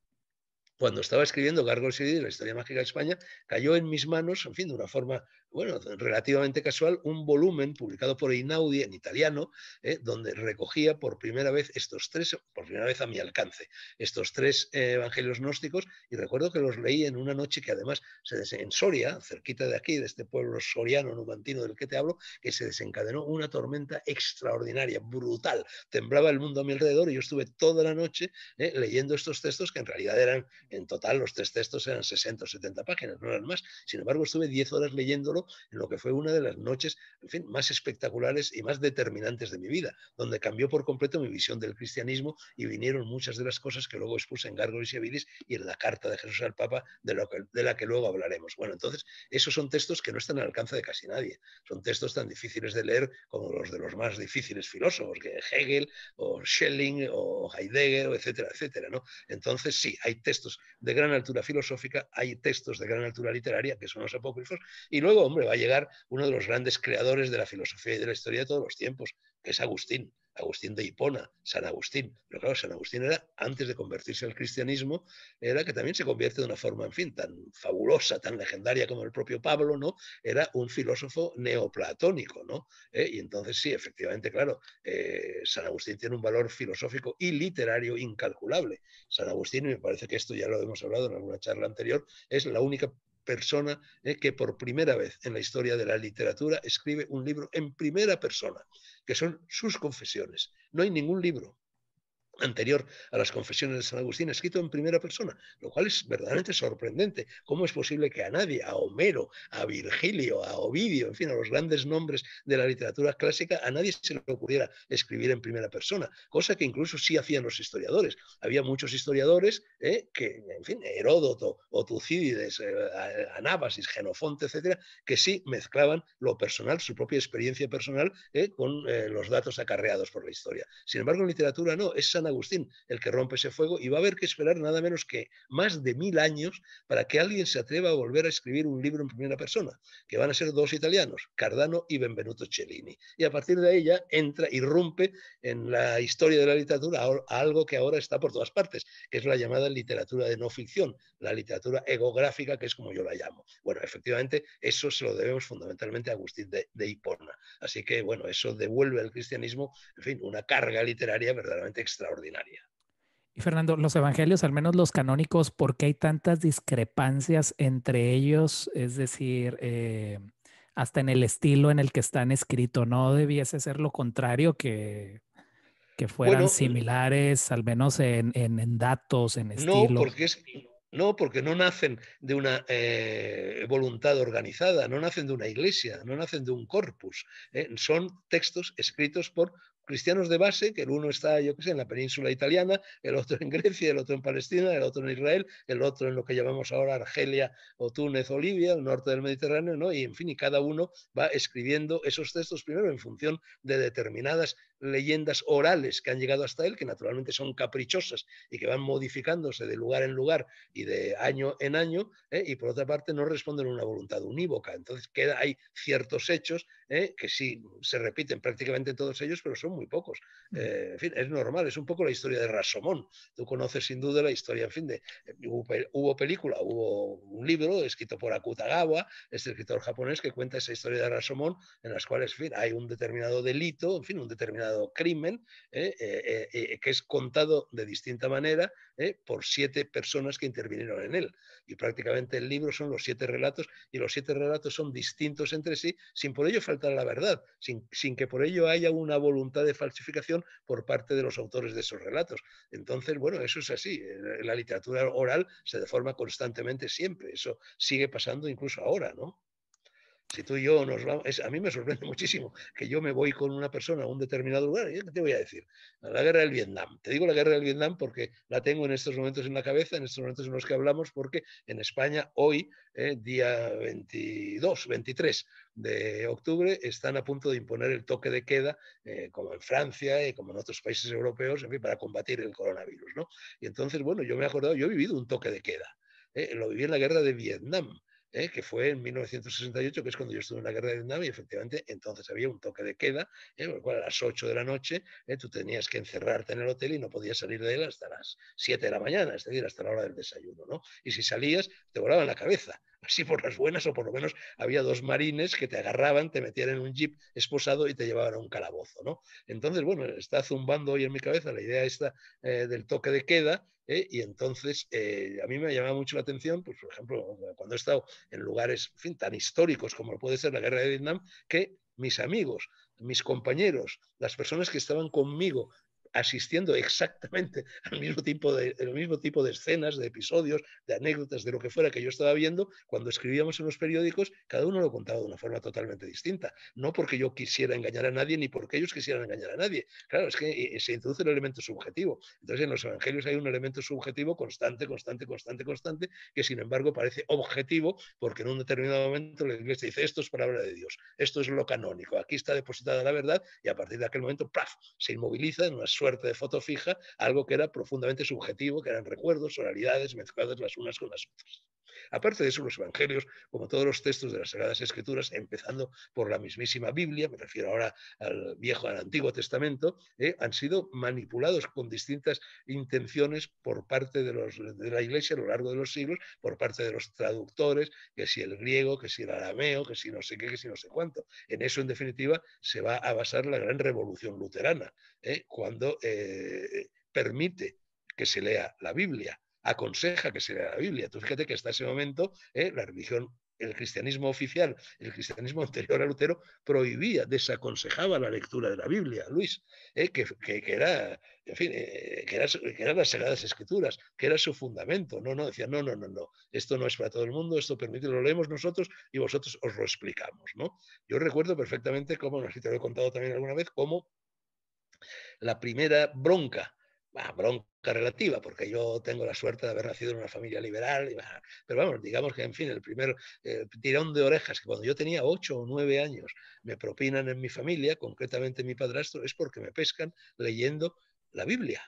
cuando estaba escribiendo Gargol y la historia mágica de España, cayó en mis manos, en fin, de una forma bueno, relativamente casual, un volumen publicado por Inaudi en italiano, eh, donde recogía por primera vez estos tres, por primera vez a mi alcance, estos tres eh, evangelios gnósticos, y recuerdo que los leí en una noche que además se en Soria, cerquita de aquí, de este pueblo soriano, numantino del que te hablo, que se desencadenó una tormenta extraordinaria, brutal, temblaba el mundo a mi alrededor y yo estuve toda la noche eh, leyendo estos textos que en realidad eran, en total, los tres textos eran 60 o 70 páginas, no eran más, sin embargo estuve 10 horas leyéndolo en lo que fue una de las noches, más espectaculares y más determinantes de mi vida, donde cambió por completo mi visión del cristianismo y vinieron muchas de las cosas que luego expuse en Gárgolis y Sevilis y en la carta de Jesús al Papa, de, lo que, de la que luego hablaremos. Bueno, entonces, esos son textos que no están al alcance de casi nadie. Son textos tan difíciles de leer como los de los más difíciles filósofos, que Hegel o Schelling o Heidegger, etcétera, etcétera. ¿no? Entonces, sí, hay textos de gran altura filosófica, hay textos de gran altura literaria, que son los apócrifos, y luego hombre, va a llegar uno de los grandes creadores de la filosofía y de la historia de todos los tiempos, que es Agustín. Agustín de Hipona, San Agustín. Pero claro, San Agustín era, antes de convertirse al cristianismo, era que también se convierte de una forma, en fin, tan fabulosa, tan legendaria como el propio Pablo, ¿no? Era un filósofo neoplatónico, ¿no? ¿Eh? Y entonces sí, efectivamente, claro, eh, San Agustín tiene un valor filosófico y literario incalculable. San Agustín, y me parece que esto ya lo hemos hablado en alguna charla anterior, es la única persona eh, que por primera vez en la historia de la literatura escribe un libro en primera persona, que son sus confesiones. No hay ningún libro anterior a las confesiones de San Agustín, escrito en primera persona, lo cual es verdaderamente sorprendente. ¿Cómo es posible que a nadie, a Homero, a Virgilio, a Ovidio, en fin, a los grandes nombres de la literatura clásica, a nadie se le ocurriera escribir en primera persona? Cosa que incluso sí hacían los historiadores. Había muchos historiadores ¿eh? que, en fin, Heródoto o Tucídides, eh, Anábasis, Genofonte, etcétera, que sí mezclaban lo personal, su propia experiencia personal, ¿eh? con los datos acarreados por la historia. Sin embargo, en literatura no, es San Agustín el que rompe ese fuego y va a haber que esperar nada menos que más de mil años para que alguien se atreva a volver a escribir un libro en primera persona, que van a ser dos italianos, Cardano y Benvenuto Cellini. Y a partir de ella entra entra, rompe en la historia de la literatura algo que ahora está por todas partes, que es la llamada literatura de no ficción, la literatura egográfica, que es como yo la llamo. Bueno, efectivamente, eso se lo debemos fundamentalmente a Agustín de, de Así que, bueno, eso devuelve al cristianismo, en fin, una carga literaria verdaderamente extraordinaria y Fernando, los evangelios, al menos los canónicos, ¿por qué hay tantas discrepancias entre ellos? Es decir, eh, hasta en el estilo en el que están escritos, ¿no debiese ser lo contrario que, que fueran similares, al menos en, datos, en estilo? No, porque no, nacen de una eh, voluntad organizada, no nacen de una iglesia, no nacen de un corpus. ¿eh? son textos escritos por cristianos de base, que el uno está, yo qué sé, en la península italiana, el otro en Grecia, el otro en Palestina, el otro en Israel, el otro en lo que llamamos ahora Argelia o Túnez o Libia, el norte del Mediterráneo, ¿no? Y en fin, y cada uno va escribiendo esos textos primero en función de determinadas leyendas orales que han llegado hasta él, que naturalmente son caprichosas y que van modificándose de lugar en lugar y de año en año, ¿eh? y por otra parte no responden a una voluntad unívoca. Entonces queda, hay ciertos hechos ¿eh? que sí se repiten prácticamente todos ellos, pero son muy pocos. Eh, en fin, es normal, es un poco la historia de Rasomón. Tú conoces sin duda la historia, en fin, de eh, hubo, película, hubo un libro escrito por Akutagawa, este escritor japonés, que cuenta esa historia de Rasomón, en las cuales, en fin, hay un determinado delito, en fin, un determinado crimen, eh, que es contado de distinta manera por siete personas que intervinieron en él. Y prácticamente el libro son los siete relatos, y los siete relatos son distintos entre sí, sin por ello faltar la verdad, sin, sin que por ello haya una voluntad de falsificación por parte de los autores de esos relatos. Entonces, bueno, eso es así. Eh, la literatura oral se deforma constantemente siempre. Eso sigue pasando incluso ahora, ¿no? Si tú y yo nos vamos, a mí me sorprende muchísimo que yo me voy con una persona a un determinado lugar. ¿eh? ¿Qué te voy a decir? La guerra del Vietnam. Te digo la guerra del Vietnam porque la tengo en estos momentos en la cabeza, en estos momentos en los que hablamos, porque en España hoy, eh, día 22, 23 de octubre, están a punto de imponer el toque de queda, eh, como en Francia y como en otros países europeos, en fin, para combatir el coronavirus. Y entonces, bueno, yo me he acordado, yo he vivido un toque de queda. lo viví en la guerra de Vietnam. Eh, que fue en 1968, que es cuando yo estuve en la guerra de Vietnam, y efectivamente entonces había un toque de queda, eh, por cual a las 8 de la noche eh, tú tenías que encerrarte en el hotel y no podías salir de él hasta las 7 de la mañana, es decir, hasta la hora del desayuno. Y si salías, te volaban la cabeza, así por las buenas, o por lo menos había dos marines que te agarraban, te metían en un jeep esposado y te llevaban a un calabozo. ¿no? Entonces, bueno, está zumbando hoy en mi cabeza la idea esta del toque de queda, ¿eh? Y entonces eh, a mí me ha llamado mucho la atención, pues, por ejemplo, cuando he estado en lugares tan históricos como puede ser la guerra de Vietnam, que mis amigos, mis compañeros, las personas que estaban conmigo asistiendo exactamente al mismo tipo de, mismo tipo de escenas, de episodios, de anécdotas, de lo que fuera que yo estaba viendo, cuando escribíamos en los periódicos, cada uno lo contaba de una forma totalmente distinta. No porque yo quisiera engañar a nadie, ni porque ellos quisieran engañar a nadie. Claro, es que eh, eh, se introduce el elemento subjetivo. Entonces, en los evangelios hay un elemento subjetivo constante, constante, constante, constante, que sin embargo parece objetivo, porque en un determinado momento la iglesia dice, esto es palabra de Dios, esto es lo canónico, aquí está depositada la verdad, y a partir de aquel momento, paf se inmoviliza en una suerte de foto fija algo que era profundamente subjetivo, que eran recuerdos, oralidades mezcladas las unas con las otras. Aparte de eso, los evangelios, como todos los textos de las Sagradas Escrituras, empezando por la mismísima Biblia, me refiero ahora al Viejo, al Antiguo Testamento, eh, han sido manipulados con distintas intenciones por parte de, la Iglesia a lo largo de los siglos, por parte de los traductores, que si el griego, que si el arameo, que si no sé qué, que si no sé cuánto. En eso, en definitiva, se va a basar la gran revolución luterana, eh, cuando eh, permite que se lea la Biblia aconseja que se lea la Biblia. Tú fíjate que hasta ese momento ¿eh? la religión el cristianismo oficial, el cristianismo anterior a Lutero, prohibía, desaconsejaba la lectura de la Biblia, Luis, ¿eh? que, era, eh, que, era, eran las Sagradas Escrituras, que era su fundamento. No, no, decía, no, no, no, no, esto no es para todo el mundo, esto permite, lo leemos nosotros y vosotros os lo explicamos, ¿no? Yo recuerdo perfectamente cómo, no te lo he contado también alguna vez, cómo la primera bronca bronca relativa, porque yo tengo la suerte de haber nacido en una familia liberal, pero vamos, digamos que en fin, el primer eh, tirón de orejas que cuando yo tenía ocho o nueve años me propinan en mi familia, concretamente mi padrastro, es porque me pescan leyendo la Biblia.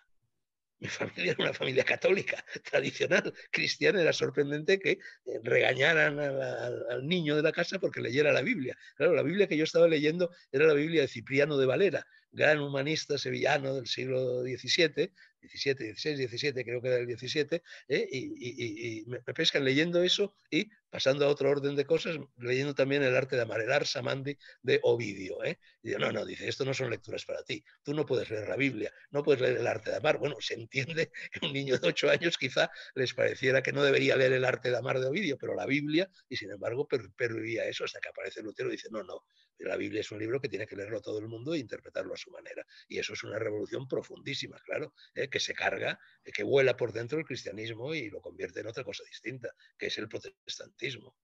Mi familia era una familia católica, tradicional, cristiana. Era sorprendente que eh, regañaran al niño de la casa porque leyera la Biblia. Claro, la Biblia que yo estaba leyendo era la Biblia de Cipriano de Valera, gran humanista sevillano del siglo XVII, XVII, XVI, XVII, creo que era el XVII, ¿eh? y, me pescan leyendo eso y pasando a otro orden de cosas, leyendo también el arte de Amar, el Samandi de Ovidio. ¿eh? no, no, dice, esto no son lecturas para ti, tú no puedes leer la Biblia, no puedes leer el arte de amar. Bueno, se entiende que un niño de ocho años quizá les pareciera que no debería leer el arte de amar de Ovidio, pero la Biblia, y sin embargo pervivía eso hasta que aparece Lutero y dice, no, no, la Biblia es un libro que tiene que leerlo todo el mundo e interpretarlo a su manera. Y eso es una revolución profundísima, claro, ¿eh? que se carga, eh, que vuela por dentro el cristianismo y lo convierte en otra cosa distinta, que es el protestantismo.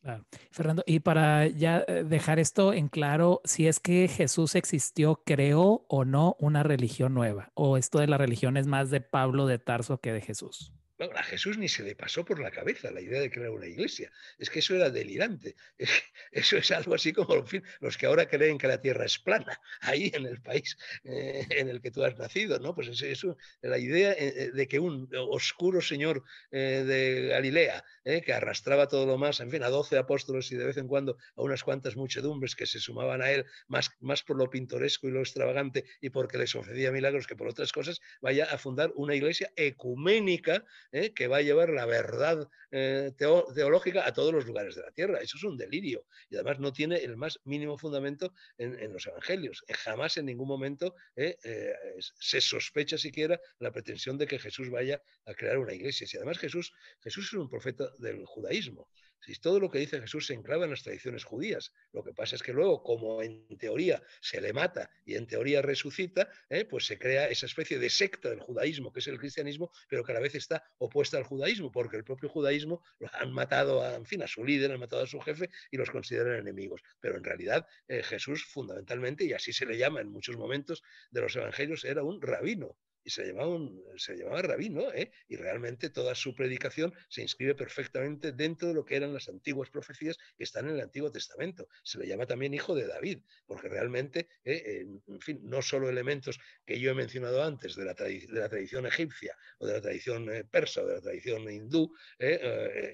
Claro. Fernando, y para ya eh, dejar esto en claro, si es que Jesús existió, creó o no una religión nueva, o esto de la religión es más de Pablo de Tarso que de Jesús. Bueno, a Jesús ni se le pasó por la cabeza la idea de crear una iglesia. Es que eso era delirante. eso es algo así como los que ahora creen que la tierra es plana, ahí en el país eh, en el que tú has nacido, ¿no? Pues eso, la idea eh, eh, de que un oscuro señor de Galilea, que arrastraba todo lo más, en fin, a doce apóstoles y de vez en cuando a unas cuantas muchedumbres que se sumaban a él, más, más por lo pintoresco y lo extravagante y porque les ofrecía milagros que por otras cosas, vaya a fundar una iglesia ecuménica ¿eh? que va a llevar la verdad eh, teológica a todos los lugares de la tierra. Eso es un delirio y además no tiene el más mínimo fundamento en, los evangelios. Eh, jamás en ningún momento se sospecha siquiera la pretensión de que Jesús vaya a crear una iglesia. Y además Jesús, Jesús es un profeta del judaísmo. Si todo lo que dice Jesús se enclava en las tradiciones judías, lo que pasa es que luego, como en teoría se le mata y en teoría resucita, ¿eh? pues se crea esa especie de secta del judaísmo, que es el cristianismo, pero que a la vez está opuesta al judaísmo, porque el propio judaísmo lo han matado a, en fin, a su líder, han matado a su jefe y los consideran enemigos. Pero en realidad eh, Jesús fundamentalmente, y así se le llama en muchos momentos de los evangelios, era un rabino, y se llamaba, se llamaba rabino, ¿Eh? y realmente toda su predicación se inscribe perfectamente dentro de lo que eran las antiguas profecías que están en el Antiguo Testamento. Se le llama también hijo de David, porque realmente, ¿eh? en fin, no solo elementos que yo he mencionado antes de la, tradición egipcia o de la tradición eh, persa o de la tradición hindú,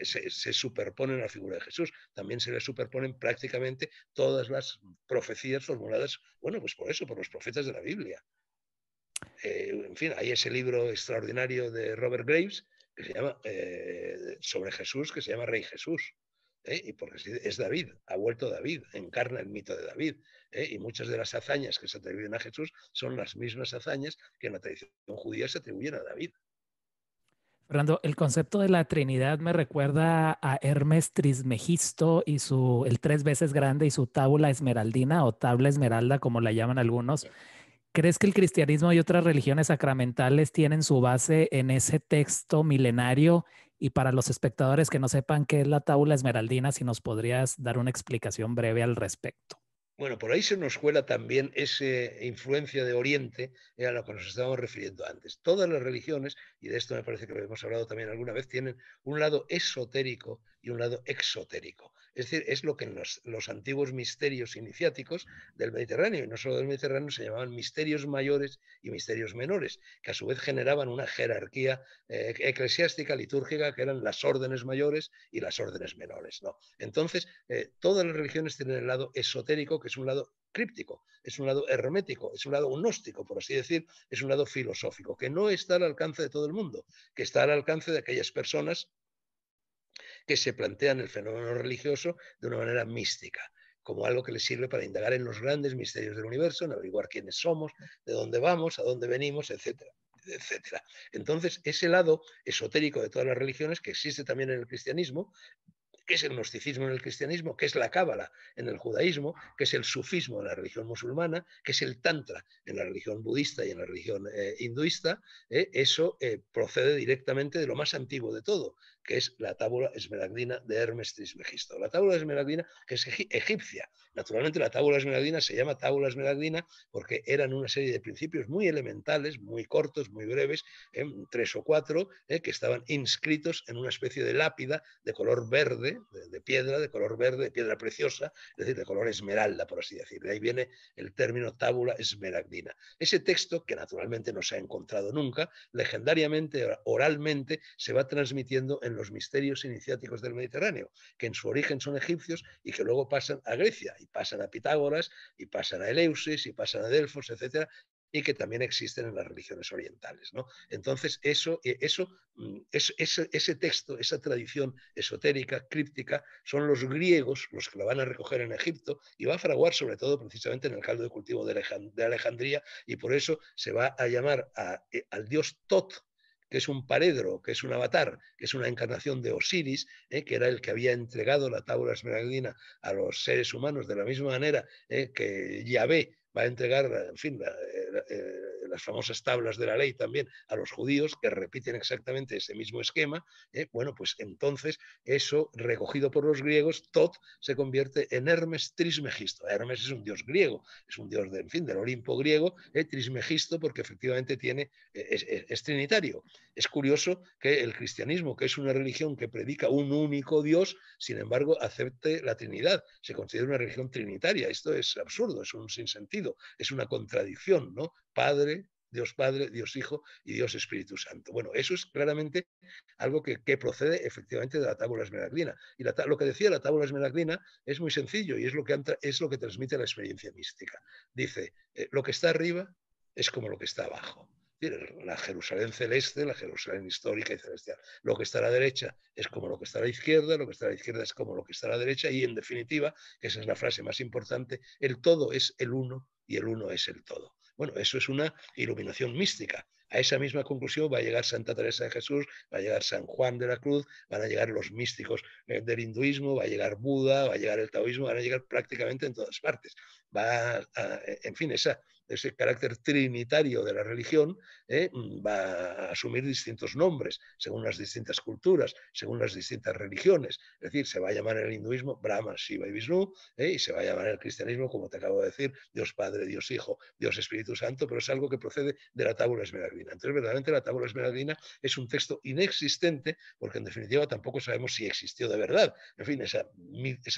se superponen a la figura de Jesús, también se le superponen prácticamente todas las profecías formuladas, bueno, pues por eso, por los profetas de la Biblia. Eh, en fin, hay ese libro extraordinario de Robert Graves que se llama, eh, sobre Jesús, que se llama Rey Jesús. ¿eh? Y porque es David, ha vuelto David, encarna el mito de David. Y muchas de las hazañas que se atribuyen a Jesús son las mismas hazañas que en la tradición judía se atribuyen a David. Fernando, el concepto de la Trinidad me recuerda a Hermes Trismegisto y su el tres veces grande y su tabla esmeraldina o tabla esmeralda, como la llaman algunos. ¿Crees que el cristianismo y otras religiones sacramentales tienen su base en ese texto milenario? Y para los espectadores que no sepan qué es la tabla esmeraldina, si nos podrías dar una explicación breve al respecto. Bueno, por ahí se nos cuela también esa influencia de Oriente a la que nos estábamos refiriendo antes. Todas las religiones, y de esto me parece que lo hemos hablado también alguna vez, tienen un lado esotérico y un lado exotérico. Es decir, es lo que en los, antiguos misterios iniciáticos del Mediterráneo, y no solo del Mediterráneo, se llamaban misterios mayores y misterios menores, que a su vez generaban una jerarquía eh, eclesiástica, litúrgica, que eran las órdenes mayores y las órdenes menores. ¿no? Entonces, eh, todas las religiones tienen el lado esotérico, que es un lado críptico, es un lado hermético, es un lado gnóstico, por así decir, es un lado filosófico, que no está al alcance de todo el mundo, que está al alcance de aquellas personas que se plantean el fenómeno religioso de una manera mística como algo que les sirve para indagar en los grandes misterios del universo, en averiguar quiénes somos, de dónde vamos, a dónde venimos, etcétera, etcétera. Entonces, ese lado esotérico de todas las religiones que existe también en el cristianismo, que es el gnosticismo en el cristianismo, que es la cábala en el judaísmo, que es el sufismo en la religión musulmana, que es el tantra en la religión budista y en la religión eh, hinduista, eh, eso eh, procede directamente de lo más antiguo de todo, que es la tábula esmeraldina de Hermes Trismegisto. La tábula esmeraldina, que es egipcia, Naturalmente la tábula esmeraldina se llama tábula esmeraldina porque eran una serie de principios muy elementales, muy cortos, muy breves, en ¿eh? tres o cuatro, ¿eh? que estaban inscritos en una especie de lápida de color verde, de, piedra, de color verde, de piedra preciosa, es decir, de color esmeralda, por así decir. De ahí viene el término tábula esmeraldina. Ese texto, que naturalmente no se ha encontrado nunca, legendariamente, oralmente, se va transmitiendo en los misterios iniciáticos del Mediterráneo, que en su origen son egipcios y que luego pasan a Grecia y pasan a Pitágoras, y pasan a Eleusis, y pasan a Delfos, etcétera, y que también existen en las religiones orientales. ¿no? Entonces, eso, eh, eso, mm, ese, texto, esa tradición esotérica, críptica, son los griegos los que la van a recoger en Egipto y va a fraguar sobre todo precisamente en el caldo de cultivo de, Alejandría y por eso se va a llamar eh, al dios Tot que es un paredro, que es un avatar, que es una encarnación de Osiris, eh, que era el que había entregado la tabla esmeraldina a los seres humanos de la misma manera eh, que Yahvé va a entregar, en fin, eh, eh, las famosas tablas de la ley también a los judíos, que repiten exactamente ese mismo esquema, ¿eh? bueno, pues entonces eso recogido por los griegos, Tot se convierte en Hermes Trismegisto. Hermes es un dios griego, es un dios, en fin, del Olimpo griego, Trismegisto, porque efectivamente tiene, es, es trinitario. Es curioso que el cristianismo, que es una religión que predica un único dios, sin embargo, acepte la Trinidad, se considera una religión trinitaria. Esto es absurdo, es un sinsentido. Es una contradicción, ¿no? Padre, Dios Padre, Dios Hijo y Dios Espíritu Santo. Bueno, eso es claramente algo que, procede efectivamente de la tábula esmeraldina. Y lo que decía la tábula esmeraldina es muy sencillo y es lo que, es lo que transmite la experiencia mística. Dice, eh, lo que está arriba es como lo que está abajo la Jerusalén celeste, la Jerusalén histórica y celestial. Lo que está a la derecha es como lo que está a la izquierda, lo que está a la izquierda es como lo que está a la derecha y en definitiva, que esa es la frase más importante, el todo es el uno y el uno es el todo. Bueno, eso es una iluminación mística. A esa misma conclusión va a llegar Santa Teresa de Jesús, va a llegar San Juan de la Cruz, van a llegar los místicos eh, del hinduismo, va a llegar Buda, va a llegar el taoísmo, van a llegar prácticamente en todas partes. Va en fin, esa, ese carácter trinitario de la religión, ¿eh? mm, va a asumir distintos nombres según las distintas culturas, según las distintas religiones. Es decir, se va a llamar el hinduismo Brahma, Shiva y Vishnu, ¿eh? y se va a llamar el cristianismo, como te acabo de decir, Dios Padre, Dios Hijo, Dios Espíritu Santo, pero es algo que procede de la tábula esmeraldina. Entonces, verdaderamente la tábula esmeraldina es un texto inexistente, porque en definitiva tampoco sabemos si existió de verdad. En fin, esa,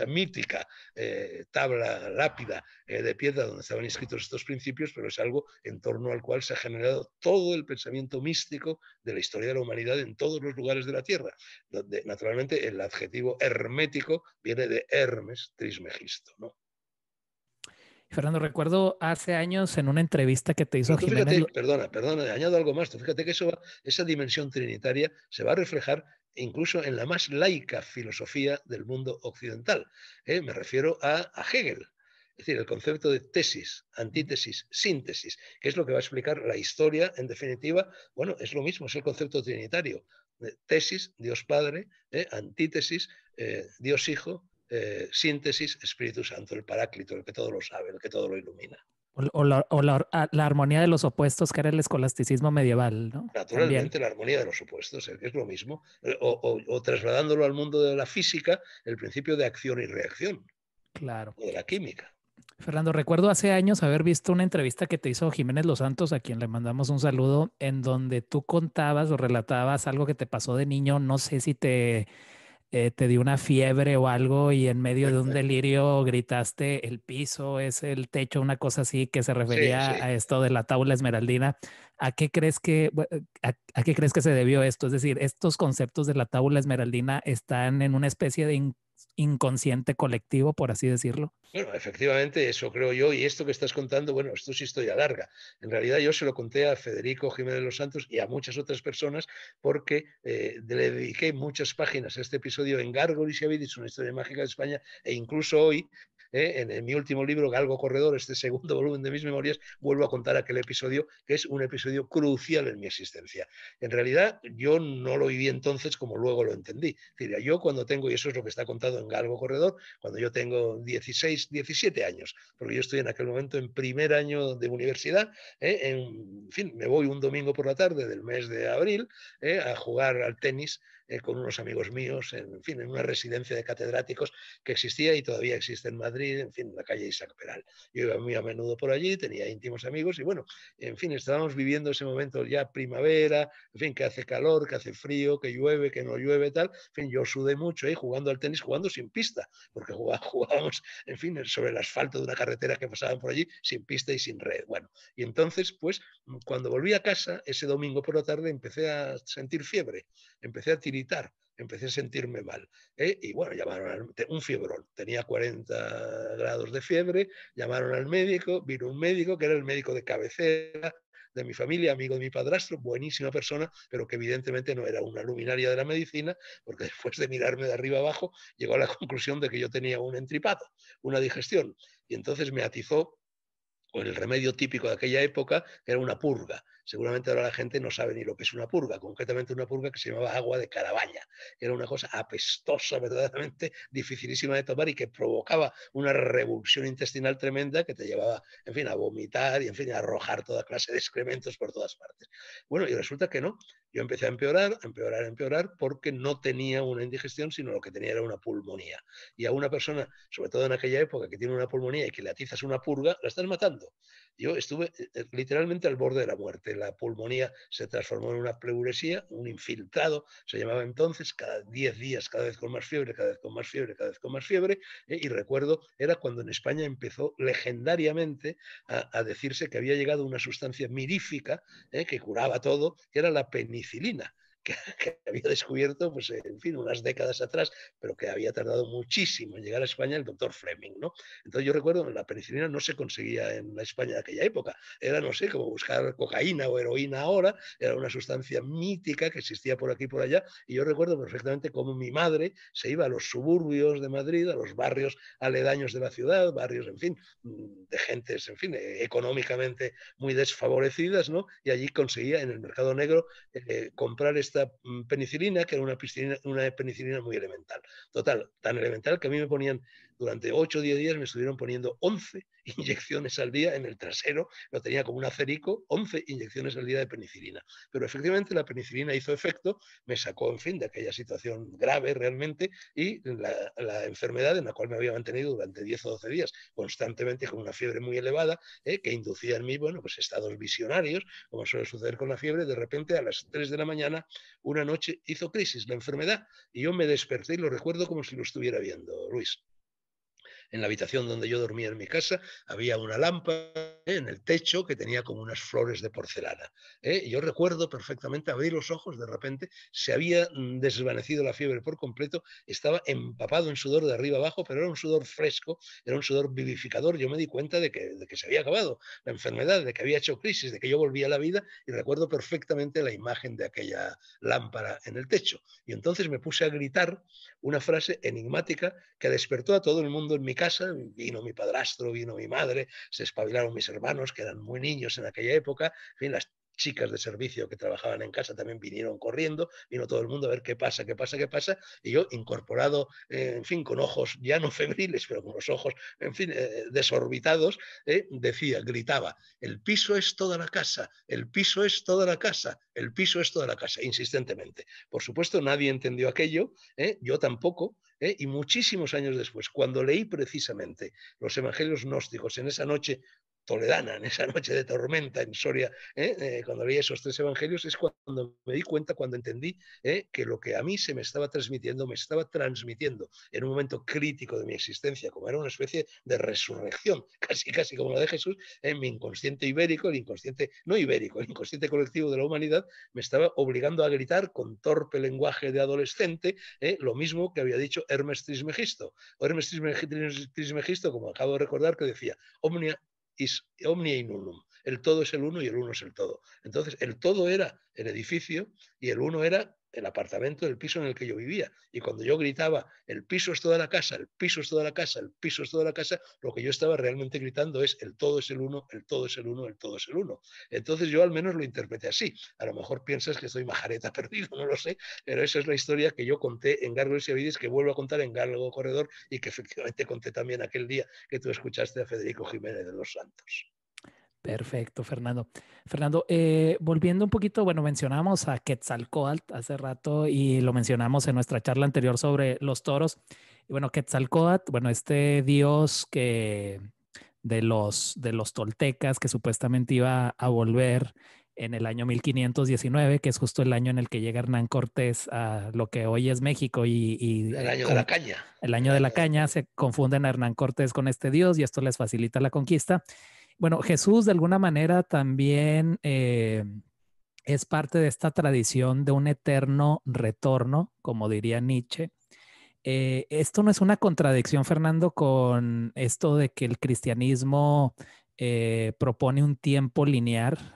mítica eh, tabla lápida de piedra donde estaban inscritos estos principios, pero es algo en torno al cual se ha generado todo el pensamiento místico de la historia de la humanidad en todos los lugares de la Tierra, donde naturalmente el adjetivo hermético viene de Hermes Trismegisto. Fernando, recuerdo hace años en una entrevista que te hizo Perdona, perdona, añado algo más. fíjate que eso esa dimensión trinitaria se va a reflejar incluso en la más laica filosofía del mundo occidental. ¿eh? Me refiero a Hegel. Es decir, el concepto de tesis, antítesis, síntesis, que es lo que va a explicar la historia, en definitiva, bueno, es lo mismo, es el concepto trinitario. Tesis, Dios Padre, eh, antítesis, eh, Dios Hijo, eh, síntesis, Espíritu Santo, el Paráclito, el que todo lo sabe, el que todo lo ilumina. O, ah, la, armonía de los opuestos, que era el escolasticismo medieval, ¿no? Naturalmente, la armonía de los opuestos, que es lo mismo. O, trasladándolo al mundo de la física, el principio de acción y reacción. Claro. O de la química. Fernando, recuerdo hace años haber visto una entrevista que te hizo Jiménez Los Santos, a quien le mandamos un saludo, en donde tú contabas o relatabas algo que te pasó de niño, no sé si te, eh, te dio una fiebre o algo y en medio de un delirio gritaste el piso, es el techo, una cosa así que se refería a esto de la tabla esmeraldina. ¿A qué crees que eh, a, qué crees que se debió esto? Es decir, estos conceptos de la tabla esmeraldina están en una especie de inconsciente colectivo, por así decirlo. Bueno, efectivamente, eso creo yo. Y esto que estás contando, bueno, esto sí historia a larga. En realidad yo se lo conté a Federico Jiménez de los Santos y a muchas otras personas porque eh, le dediqué muchas páginas a este episodio en Gargoyles y Avidis, una historia mágica de España, e incluso hoy ¿eh? en, mi último libro, Galgo Corredor, este segundo volumen de mis memorias, vuelvo a contar aquel episodio que es un episodio crucial en mi existencia. En realidad, yo no lo viví entonces como luego lo entendí. yo cuando tengo, y eso es lo que está contado en Galgo Corredor, cuando yo tengo 16, 17 años, porque yo estoy en aquel momento en primer año de universidad, ¿eh? en, fin, me voy un domingo por la tarde del mes de abril ¿eh? a jugar al tenis eh, con unos amigos míos, en fin, en una residencia de catedráticos que existía y todavía existe en Madrid, en fin, en la calle Isaac Peral. Yo iba muy a menudo por allí, tenía íntimos amigos y bueno, en fin, estábamos viviendo ese momento ya primavera, en fin, que hace calor, que hace frío, que llueve, que no llueve, tal. En fin, yo sudé mucho ahí jugando al tenis, jugando sin pista, porque jugábamos, en fin, sobre el asfalto de una carretera que pasaban por allí, sin pista y sin red. Bueno, y entonces, pues, cuando volví a casa, ese domingo por la tarde, empecé a sentir fiebre, empecé a tirar empecé a sentirme mal. ¿eh? Y bueno, llamaron un fiebrón, tenía 40 grados de fiebre, llamaron al médico, vino un médico que era el médico de cabecera de mi familia, amigo de mi padrastro, buenísima persona, pero que evidentemente no era una luminaria de la medicina, porque después de mirarme de arriba abajo, llegó a la conclusión de que yo tenía un entripado, una digestión. Y entonces me atizó con el remedio típico de aquella época, que era una purga seguramente ahora la gente no sabe ni lo que es una purga, concretamente una purga que se llamaba agua de caraballa, era una cosa apestosa, verdaderamente dificilísima de tomar y que provocaba una revulsión intestinal tremenda que te llevaba, en fin, a vomitar y, en fin, a arrojar toda clase de excrementos por todas partes. Bueno, y resulta que no, yo empecé a empeorar, a empeorar, a empeorar, porque no tenía una indigestión, sino lo que tenía era una pulmonía. Y a una persona, sobre todo en aquella época, que tiene una pulmonía y que le atizas una purga, la estás matando. Yo estuve eh, eh, literalmente al borde de la muerte. La pulmonía se transformó en una pleuresía, un infiltrado, se llamaba entonces, cada 10 días, cada vez con más fiebre, cada vez con más fiebre, cada vez con más fiebre. Eh, y recuerdo, era cuando en España empezó legendariamente a, decirse que había llegado una sustancia mirífica que curaba todo, que era la penicilina. que, había descubierto, pues, en fin, unas décadas atrás, pero que había tardado muchísimo en llegar a España el doctor Fleming, ¿no? Entonces yo recuerdo que la penicilina no se conseguía en la España de aquella época, era, no sé, como buscar cocaína o heroína ahora, era una sustancia mítica que existía por aquí y por allá, y yo recuerdo perfectamente cómo mi madre se iba a los suburbios de Madrid, a los barrios aledaños de la ciudad, barrios, en fin, mm, de gentes, en fin, eh, económicamente muy desfavorecidas, ¿no? Y allí conseguía en el mercado negro eh, comprar esta Mm, penicilina, que era una una penicilina muy elemental. Total, tan elemental que a mí me ponían durante 8 o 10 días me estuvieron poniendo 11 inyecciones al día en el trasero, lo tenía como un acerico, 11 inyecciones al día de penicilina. Pero efectivamente la penicilina hizo efecto, me sacó, en fin, de aquella situación grave realmente y la, enfermedad en la cual me había mantenido durante 10 o 12 días, constantemente con una fiebre muy elevada, eh, que inducía en mí, bueno, pues estados visionarios, como suele suceder con la fiebre, de repente a las 3 de la mañana, una noche hizo crisis la enfermedad y yo me desperté y lo recuerdo como si lo estuviera viendo, Luis en la habitación donde yo dormía en mi casa, había una lámpara en el techo que tenía como unas flores de porcelana. ¿eh? Yo recuerdo perfectamente, abrí los ojos, de repente se había mm, desvanecido la fiebre por completo, estaba empapado en sudor de arriba abajo, pero era un sudor fresco, era un sudor vivificador. Yo me di cuenta de que, de que se había acabado la enfermedad, de que había hecho crisis, de que yo volvía a la vida y recuerdo perfectamente la imagen de aquella lámpara en el techo. Y entonces me puse a gritar una frase enigmática que despertó a todo el mundo en mi vino mi padrastro, vino mi madre, se espabilaron mis hermanos, que eran muy niños en aquella época, en fin, las chicas de servicio que trabajaban en casa también vinieron corriendo, vino todo el mundo a ver qué pasa, qué pasa, qué pasa, y yo incorporado, eh, en fin, con ojos ya no febriles, pero con los ojos, en fin, eh, desorbitados, eh, decía, gritaba, el piso es toda la casa, el piso es toda la casa, el piso es toda la casa, insistentemente. Por supuesto, nadie entendió aquello, yo tampoco, ¿eh? y muchísimos años después, cuando leí precisamente los evangelios gnósticos en esa noche toledana, en esa noche de tormenta en Soria, ¿eh? Eh, cuando leí esos tres evangelios, es cuando me di cuenta, cuando entendí ¿eh? que lo que a mí se me estaba transmitiendo, me estaba transmitiendo en un momento crítico de mi existencia, como era una especie de resurrección, casi casi como la de Jesús, en mi inconsciente ibérico, el inconsciente no ibérico, el inconsciente colectivo de la humanidad, me estaba obligando a gritar con torpe lenguaje de adolescente lo mismo que había dicho Hermes Trismegisto. Hermes Trismegisto, como acabo de recordar, que decía, omnia is omnia El todo es el uno y el uno es el todo. Entonces, el todo era el edificio y el uno era el apartamento del piso en el que yo vivía. Y cuando yo gritaba, el piso es toda la casa, el piso es toda la casa, el piso es toda la casa, lo que yo estaba realmente gritando es el todo es el uno, el todo es el uno, el todo es el uno. Entonces yo al menos lo interpreté así. A lo mejor piensas que soy majareta perdido, no lo sé, pero esa es la historia que yo conté en Gargos y que vuelvo a contar en Galgo Corredor y que efectivamente conté también aquel día que tú escuchaste a Federico Jiménez de los Santos. Perfecto, Fernando. Fernando, eh, volviendo un poquito, bueno, mencionamos a Quetzalcoatl hace rato y lo mencionamos en nuestra charla anterior sobre los toros. Y bueno, Quetzalcoatl, bueno, este dios que de los, de los toltecas que supuestamente iba a volver en el año 1519, que es justo el año en el que llega Hernán Cortés a lo que hoy es México y... el año de la caña. El año de la caña, se confunden a Hernán Cortés con este dios y esto les facilita la conquista. Bueno, Jesús de alguna manera también eh, es parte de esta tradición de un eterno retorno, como diría Nietzsche. Eh, esto no es una contradicción, Fernando, con esto de que el cristianismo eh, propone un tiempo lineal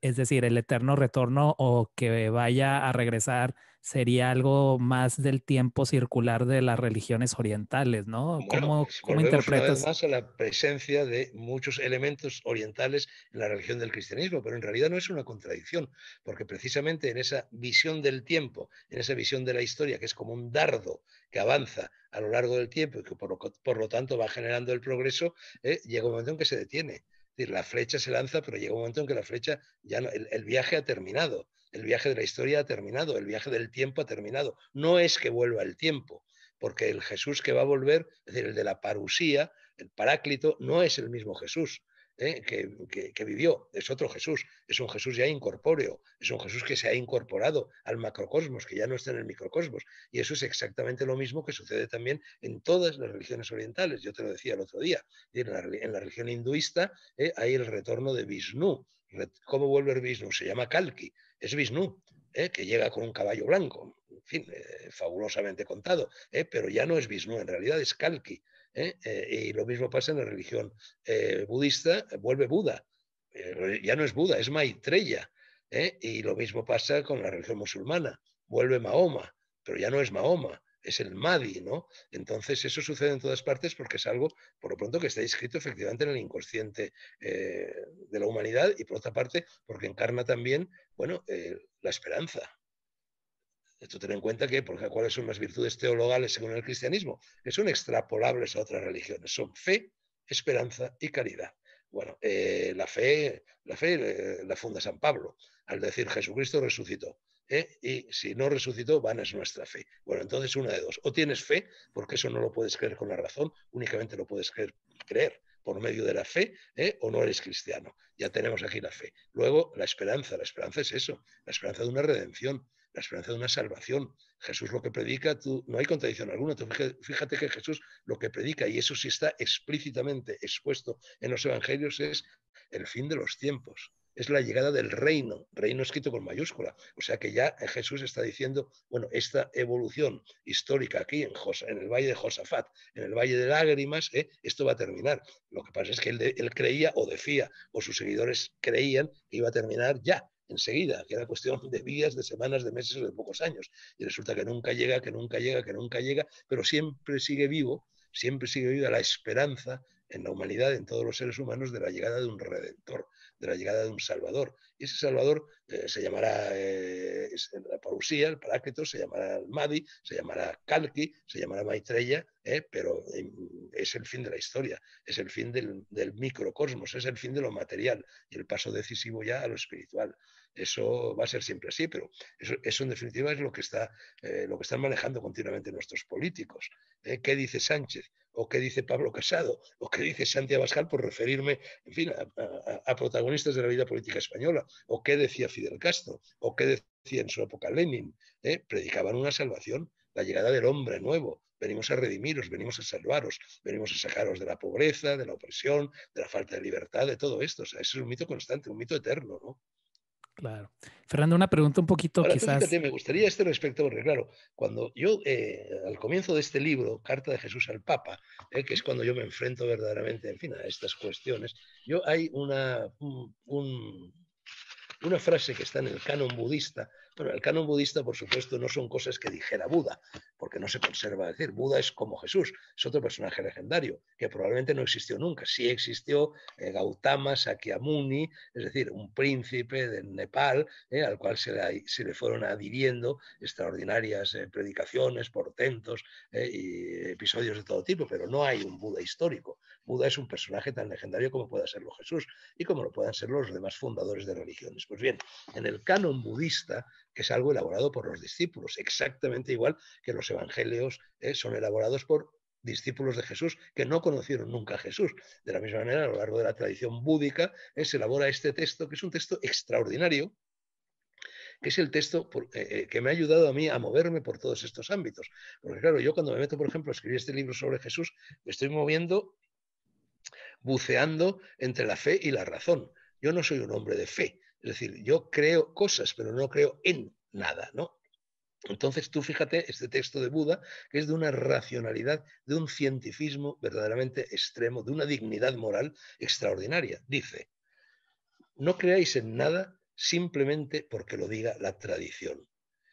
es decir, el eterno retorno o que vaya a regresar sería algo más del tiempo circular de las religiones orientales, ¿no? ¿Cómo, pues interpretas? Una más a la presencia de muchos elementos orientales en la religión del cristianismo, pero en realidad no es una contradicción, porque precisamente en esa visión del tiempo, en esa visión de la historia, que es como un dardo que avanza a lo largo del tiempo y que por lo, tanto va generando el progreso, eh, llega un momento en que se detiene la flecha se lanza, pero llega un momento en que la flecha ya no, el, el, viaje ha terminado, el viaje de la historia ha terminado, el viaje del tiempo ha terminado. No es que vuelva el tiempo, porque el Jesús que va a volver, es decir, el de la parusía, el paráclito, no es el mismo Jesús. ¿eh? que, vivió, es otro Jesús, es un Jesús ya incorpóreo, es un Jesús que se ha incorporado al macrocosmos, que ya no está en el microcosmos. Y eso es exactamente lo mismo que sucede también en todas las religiones orientales. Yo te lo decía el otro día, en la, religión hinduista ¿eh? hay el retorno de Vishnu. ¿Cómo vuelve el Vishnu? Se llama Kalki, es Vishnu. ¿eh? que llega con un caballo blanco, en fin, fabulosamente contado, pero ya no es Vishnu, en realidad es Kalki, ¿eh? Eh, y lo mismo pasa en la religión budista, vuelve Buda, ya no es Buda, es Maitreya, ¿eh? y lo mismo pasa con la religión musulmana, vuelve Mahoma, pero ya no es Mahoma, es el Mahdi, ¿no? Entonces eso sucede en todas partes porque es algo, por lo pronto, que está inscrito efectivamente en el inconsciente de la humanidad y por otra parte porque encarna también, bueno, la esperanza, esto ten en cuenta que, cuáles son las virtudes teologales según el cristianismo, que son extrapolables a otras religiones. Son fe, esperanza y caridad. Bueno, eh, la fe, la, fe eh, la funda San Pablo al decir Jesucristo resucitó. ¿eh? Y si no resucitó, van es nuestra fe. Bueno, entonces una de dos. O tienes fe, porque eso no lo puedes creer con la razón, únicamente lo puedes creer, por medio de la fe o no eres cristiano. Ya tenemos aquí la fe. Luego, la esperanza. La esperanza es eso, la esperanza de una redención esperanza de una salvación. Jesús lo que predica, tú, no hay contradicción alguna. fíjate que Jesús lo que predica, y eso sí está explícitamente expuesto en los evangelios, es el fin de los tiempos. Es la llegada del reino, reino escrito con mayúscula. O sea que ya Jesús está diciendo, bueno, esta evolución histórica aquí en, en el valle de Josafat, en el valle de lágrimas, eh, esto va a terminar. Lo que pasa es que él, él creía o decía, o sus seguidores creían que iba a terminar ya, enseguida, que era cuestión de días, de semanas, de meses o de pocos años. Y resulta que nunca llega, que nunca llega, que nunca llega, pero siempre sigue vivo, siempre sigue viva la esperanza en la humanidad, en todos los seres humanos, de la llegada de un redentor, de la llegada de un salvador. Y ese salvador eh, se llamará la eh, eh, parusía, el paráquetos, se llamará el madi se llamará Kalki, se llamará Maitreya, pero es el fin de la historia, es el fin del, microcosmos, es el fin de lo material y el paso decisivo ya a lo espiritual. Eso va a ser siempre así, pero eso, en definitiva es lo que, está, eh, lo que están manejando continuamente nuestros políticos. ¿eh? ¿Qué dice Sánchez? ¿O qué dice Pablo Casado? ¿O qué dice Santiago Abascal? Por referirme, en fin, a, protagonistas de la vida política española. ¿O qué decía Fidel Castro? ¿O qué decía en su época Lenin? ¿Eh? Predicaban una salvación la llegada del hombre nuevo, venimos a redimiros, venimos a salvaros, venimos a sacaros de la pobreza, de la opresión, de la falta de libertad, de todo esto. O sea, ese es un mito constante, un mito eterno, ¿no? Claro. Fernando, una pregunta un poquito quizás. me gustaría este respecto, porque claro, cuando yo, eh, al comienzo de este libro, Carta de Jesús al Papa, eh, que es cuando yo me enfrento verdaderamente, en fin, a estas cuestiones, yo hay una, una frase que está en el canon budista. Bueno, el canon budista, por supuesto, no son cosas que dijera Buda, porque no se conserva. decir, Buda es como Jesús, es otro personaje legendario, que probablemente no existió nunca. Sí existió eh, Gautama Sakyamuni, es decir, un príncipe de Nepal eh, al cual se le, fueron adhiriendo extraordinarias eh, predicaciones, portentos y episodios de todo tipo, pero no hay un Buda histórico. Buda es un personaje tan legendario como pueda serlo Jesús y como lo puedan ser los demás fundadores de religiones. Pues bien, en el canon budista que es algo elaborado por los discípulos, exactamente igual que los evangelios eh, son elaborados por discípulos de Jesús que no conocieron nunca a Jesús. De la misma manera, a lo largo de la tradición búdica, eh, se elabora este texto, que es un texto extraordinario, que es el texto eh, que me ha ayudado a mí a moverme por todos estos ámbitos. Porque claro, yo cuando me meto, por ejemplo, a escribir este libro sobre Jesús, me estoy moviendo, buceando entre la fe y la razón. Yo no soy un hombre de fe, es decir, yo creo cosas, pero no creo en nada, ¿no? Entonces tú fíjate este texto de Buda, que es de una racionalidad, de un cientifismo verdaderamente extremo, de una dignidad moral extraordinaria. Dice, no creáis en nada simplemente porque lo diga la tradición,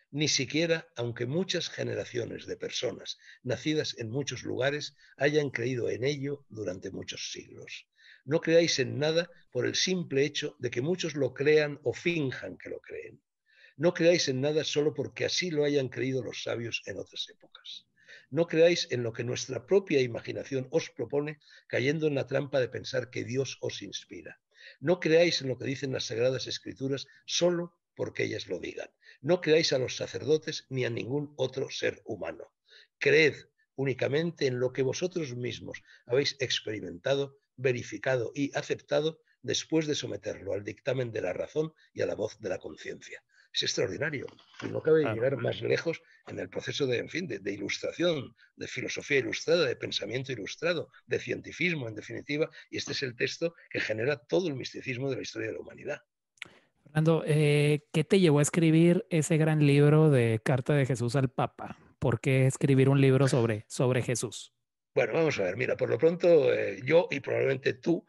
ni siquiera aunque muchas generaciones de personas nacidas en muchos lugares hayan creído en ello durante muchos siglos. No creáis en nada por el simple hecho de que muchos lo crean o finjan que lo creen. No creáis en nada solo porque así lo hayan creído los sabios en otras épocas. No creáis en lo que nuestra propia imaginación os propone, cayendo en la trampa de pensar que Dios os inspira. No creáis en lo que dicen las sagradas escrituras solo porque ellas lo digan. No creáis a los sacerdotes ni a ningún otro ser humano. Creed únicamente en lo que vosotros mismos habéis experimentado verificado y aceptado después de someterlo al dictamen de la razón y a la voz de la conciencia. Es extraordinario y no cabe llegar más lejos en el proceso de, en fin, de, ilustración, de filosofía ilustrada, de pensamiento ilustrado, de cientifismo, en definitiva. Y este es el texto que genera todo el misticismo de la historia de la humanidad. Fernando, eh, ¿qué te llevó a escribir ese gran libro de Carta de Jesús al Papa? ¿Por qué escribir un libro sobre, sobre Jesús? Bueno, vamos a ver, mira, por lo pronto eh, yo y probablemente tú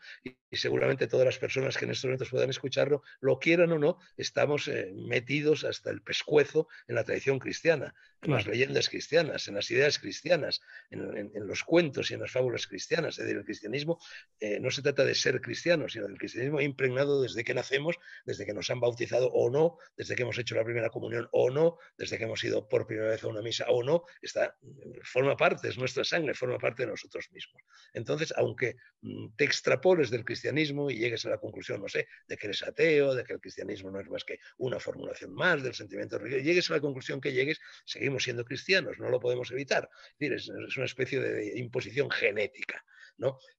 y seguramente todas las personas que en estos momentos puedan escucharlo, lo quieran o no, estamos eh, metidos hasta el pescuezo en la tradición cristiana, en las leyendas cristianas, en las ideas cristianas, en, los cuentos y en las fábulas cristianas. Es decir, el cristianismo eh, no se trata de ser cristiano, sino del cristianismo impregnado desde que nacemos, desde que nos han bautizado o no, desde que hemos hecho la primera comunión o no, desde que hemos ido por primera vez a una misa o no, está, forma parte, es nuestra sangre, forma parte de nosotros mismos. Entonces, aunque mm, te extrapoles del cristianismo, cristianismo y llegues a la conclusión, no sé, de que eres ateo, de que el cristianismo no es más que una formulación más del sentimiento religioso, llegues a la conclusión que llegues, seguimos siendo cristianos, no lo podemos evitar. Es, es una especie de imposición genética.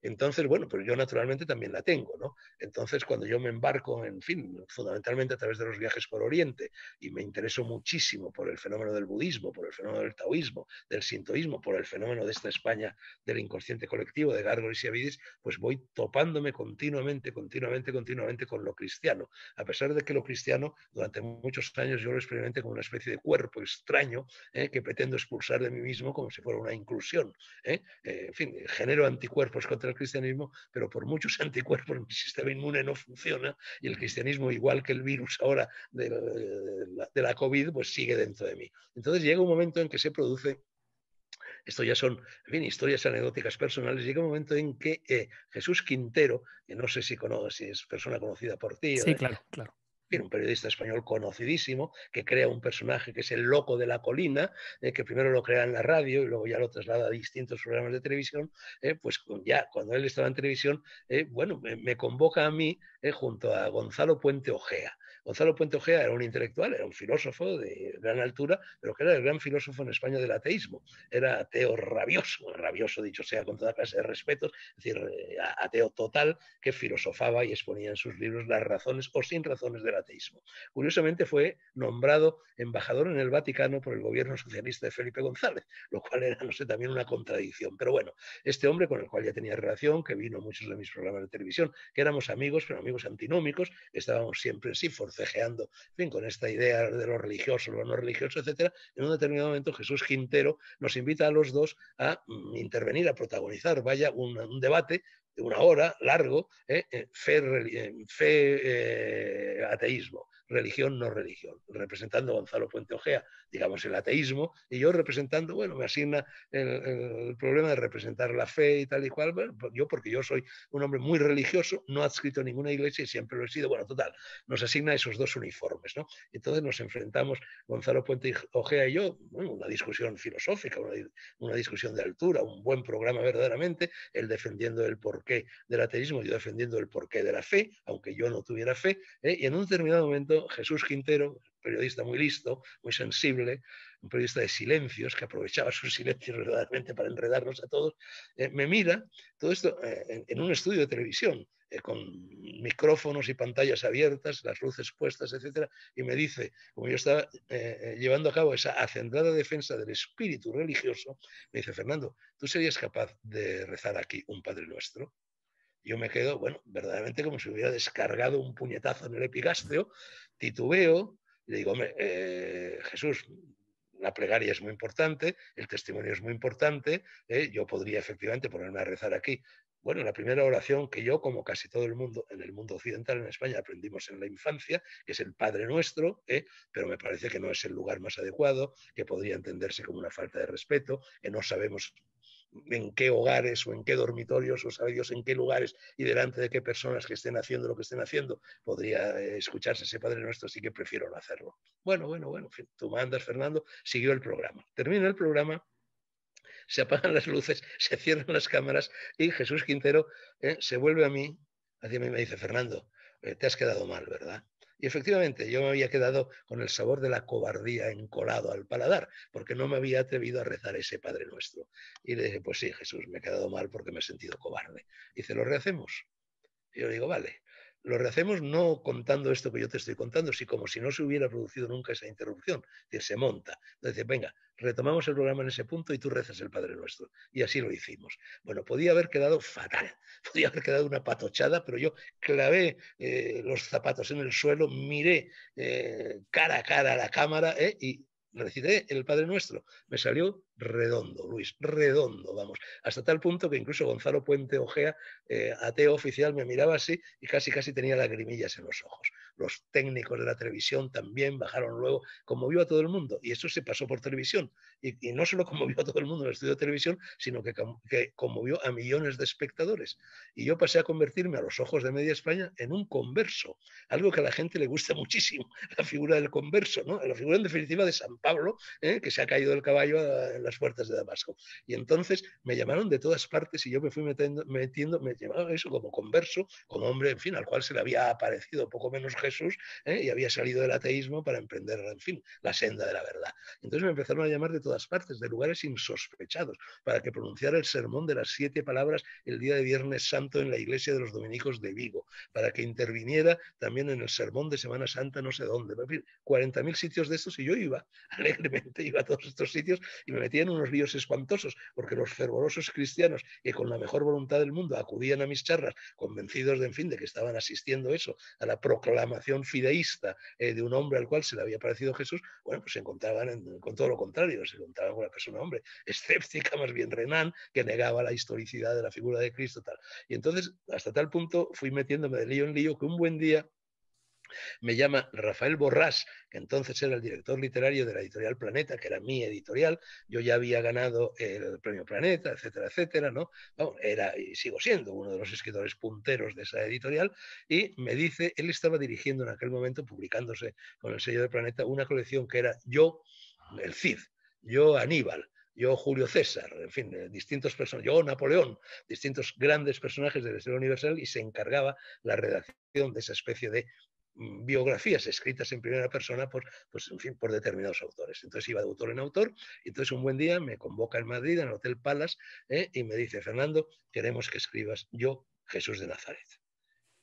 Entonces, bueno, pero yo naturalmente también la tengo, ¿no? Entonces, cuando yo me embarco, en fin, fundamentalmente a través de los viajes por Oriente, y me intereso muchísimo por el fenómeno del budismo, por el fenómeno del taoísmo, del sintoísmo, por el fenómeno de esta España del inconsciente colectivo, de Gárgoles y Avidis, pues voy topándome continuamente, continuamente, continuamente con lo cristiano, a pesar de que lo cristiano durante muchos años yo lo experimenté como una especie de cuerpo extraño ¿eh? que pretendo expulsar de mí mismo como si fuera una inclusión. ¿eh? Eh, en fin, genero anticuerpos contra el cristianismo, pero por muchos anticuerpos mi sistema inmune no funciona y el cristianismo, igual que el virus ahora de la, COVID, pues sigue dentro de mí. Entonces llega un momento en que se produce esto ya son, en historias anecdóticas personales, llega un momento en que eh, Jesús Quintero, que no sé si, es persona conocida por ti, sí, claro, claro un periodista español conocidísimo que crea un personaje que es el loco de la colina, eh, que primero lo crea en la radio y luego ya lo traslada a distintos programas de televisión, eh, pues ya cuando él estaba en televisión, eh, bueno, me, convoca a mí junto a Gonzalo Puente Ojea. Gonzalo Puente Ojea era un intelectual, era un filósofo de gran altura, pero que era el gran filósofo en España del ateísmo. Era ateo rabioso, rabioso dicho sea con toda clase de respetos, es decir, eh, ateo total que filosofaba y exponía en sus libros las razones o sin razones del ateísmo. Curiosamente fue nombrado embajador en el Vaticano por el gobierno socialista de Felipe González, lo cual era, no sé, también una contradicción. Pero bueno, este hombre con el cual ya tenía relación, que vino a muchos de mis programas de televisión, que éramos amigos, pero amigos antinómicos, estábamos siempre en sí, con esta idea de lo religioso, lo no religioso, etcétera, en un determinado momento Jesús Quintero nos invita a los dos a mm, intervenir, a protagonizar, vaya, un, debate de una hora largo, eh, eh, fe, eh, fe ateísmo religión, no religión, representando a Gonzalo Puente Ojea, digamos el ateísmo, y yo representando, bueno, me asigna el, problema de representar la fe y tal y cual, pues yo porque yo soy un hombre muy religioso, no adscrito a ninguna iglesia y siempre lo he sido, bueno, total, nos asigna esos dos uniformes, ¿no? Entonces nos enfrentamos Gonzalo Puente Ojea y yo, una discusión filosófica, una, discusión de altura, un buen programa verdaderamente, él defendiendo el porqué del ateísmo, yo defendiendo el porqué de la fe, aunque yo no tuviera fe, ¿eh? y en un determinado momento Jesús Quintero, periodista muy listo, muy sensible, un periodista de silencios, que aprovechaba sus silencios verdaderamente para enredarnos a todos, eh, me mira todo esto eh, en, un estudio de televisión, eh, con micrófonos y pantallas abiertas, las luces puestas, etc. Y me dice, como yo estaba llevando a cabo esa acendrada defensa del espíritu religioso, me dice, Fernando, ¿tú serías capaz de rezar aquí un Padre Nuestro? yo me quedo, bueno, verdaderamente como si hubiera descargado un puñetazo en el epigastrio titubeo, y le digo, eh, Jesús, la plegaria es muy importante, el testimonio es muy importante, eh, yo podría efectivamente ponerme a rezar aquí. Bueno, la primera oración que yo, como casi todo el mundo, en el mundo occidental, en España, aprendimos en la infancia, que es el Padre Nuestro, eh, pero me parece que no es el lugar más adecuado, que podría entenderse como una falta de respeto, que no sabemos en qué hogares o en qué dormitorios o sabe Dios en qué lugares y delante de qué personas que estén haciendo lo que estén haciendo, podría eh, escucharse ese Padre Nuestro, así que prefiero no hacerlo. Bueno, bueno, bueno, tú mandas, Fernando, siguió el programa. Termina el programa, se apagan las luces, se cierran las cámaras y Jesús Quintero eh, se vuelve a mí, hacia mí me dice, Fernando, eh, te has quedado mal, ¿verdad? Y efectivamente, yo me había quedado con el sabor de la cobardía encolado al paladar, porque no me había atrevido a rezar ese Padre Nuestro. Y le dije, pues sí, Jesús, me he quedado mal porque me he sentido cobarde. Y dice, lo rehacemos. Y yo le digo, vale lo rehacemos no contando esto que yo te estoy contando, sino como si no se hubiera producido nunca esa interrupción, que se monta. Entonces, venga, retomamos el programa en ese punto y tú rezas el Padre Nuestro. Y así lo hicimos. Bueno, podía haber quedado fatal, podía haber quedado una patochada, pero yo clavé eh, los zapatos en el suelo, miré eh, cara a cara a la cámara eh, y recité el Padre Nuestro. Me salió redondo, Luis, redondo, vamos. Hasta tal punto que incluso Gonzalo Puente Ojea, eh, ateo oficial, me miraba así y casi, casi tenía lagrimillas en los ojos. Los técnicos de la televisión también bajaron luego, conmovió a todo el mundo. Y eso se pasó por televisión. Y, no solo conmovió a todo el mundo en el estudio de televisión, sino que, conmovió a millones de espectadores. Y yo pasé a convertirme a los ojos de media España en un converso, algo que a la gente le gusta muchísimo, la figura del converso, ¿no? La figura en definitiva de San Pablo, ¿eh? que se ha caído del caballo eh, en las puertas de Damasco. Y entonces me llamaron de todas partes y yo me fui metiendo, metiendo me llevaba eso como converso, como hombre, en fin, al cual se le había aparecido poco menos Jesús ¿eh? y había salido del ateísmo para emprender, en fin, la senda de la verdad. Entonces me empezaron a llamar de todas partes, de lugares insospechados, para que pronunciara el sermón de las siete palabras el día de Viernes Santo en la iglesia de los dominicos de Vigo, para que interviniera también en el sermón de Semana Santa, no sé dónde, en fin, 40.000 sitios de estos y yo iba, alegremente iba a todos estos sitios y me metía unos líos espantosos, porque los fervorosos cristianos que con la mejor voluntad del mundo acudían a mis charlas, convencidos de, en fin, de que estaban asistiendo eso, a la proclamación fideísta eh, de un hombre al cual se le había parecido Jesús, bueno, pues se encontraban con todo lo contrario, se encontraban con una persona, hombre, escéptica, más bien Renan, que negaba la historicidad de la figura de Cristo, tal. Y entonces, hasta tal punto, fui metiéndome de lío en lío que un buen día me llama Rafael Borrás, que entonces era el director literario de la editorial Planeta, que era mi editorial, yo ya había ganado el premio Planeta, etcétera, etcétera, ¿no? era y sigo siendo uno de los escritores punteros de esa editorial, y me dice, él estaba dirigiendo en aquel momento, publicándose con el sello de Planeta, una colección que era yo, el Cid, yo Aníbal, yo Julio César, en fin, eh, distintos personajes, yo Napoleón, distintos grandes personajes del estilo universal y se encargaba la redacción de esa especie de Mm, biografías escritas en primera persona por, pues, fin, por determinados autores. Entonces iba de autor en autor y entonces un buen día me convoca en Madrid, en el Hotel Palas ¿eh? y me dice, Fernando, queremos que escribas yo, Jesús de Nazaret.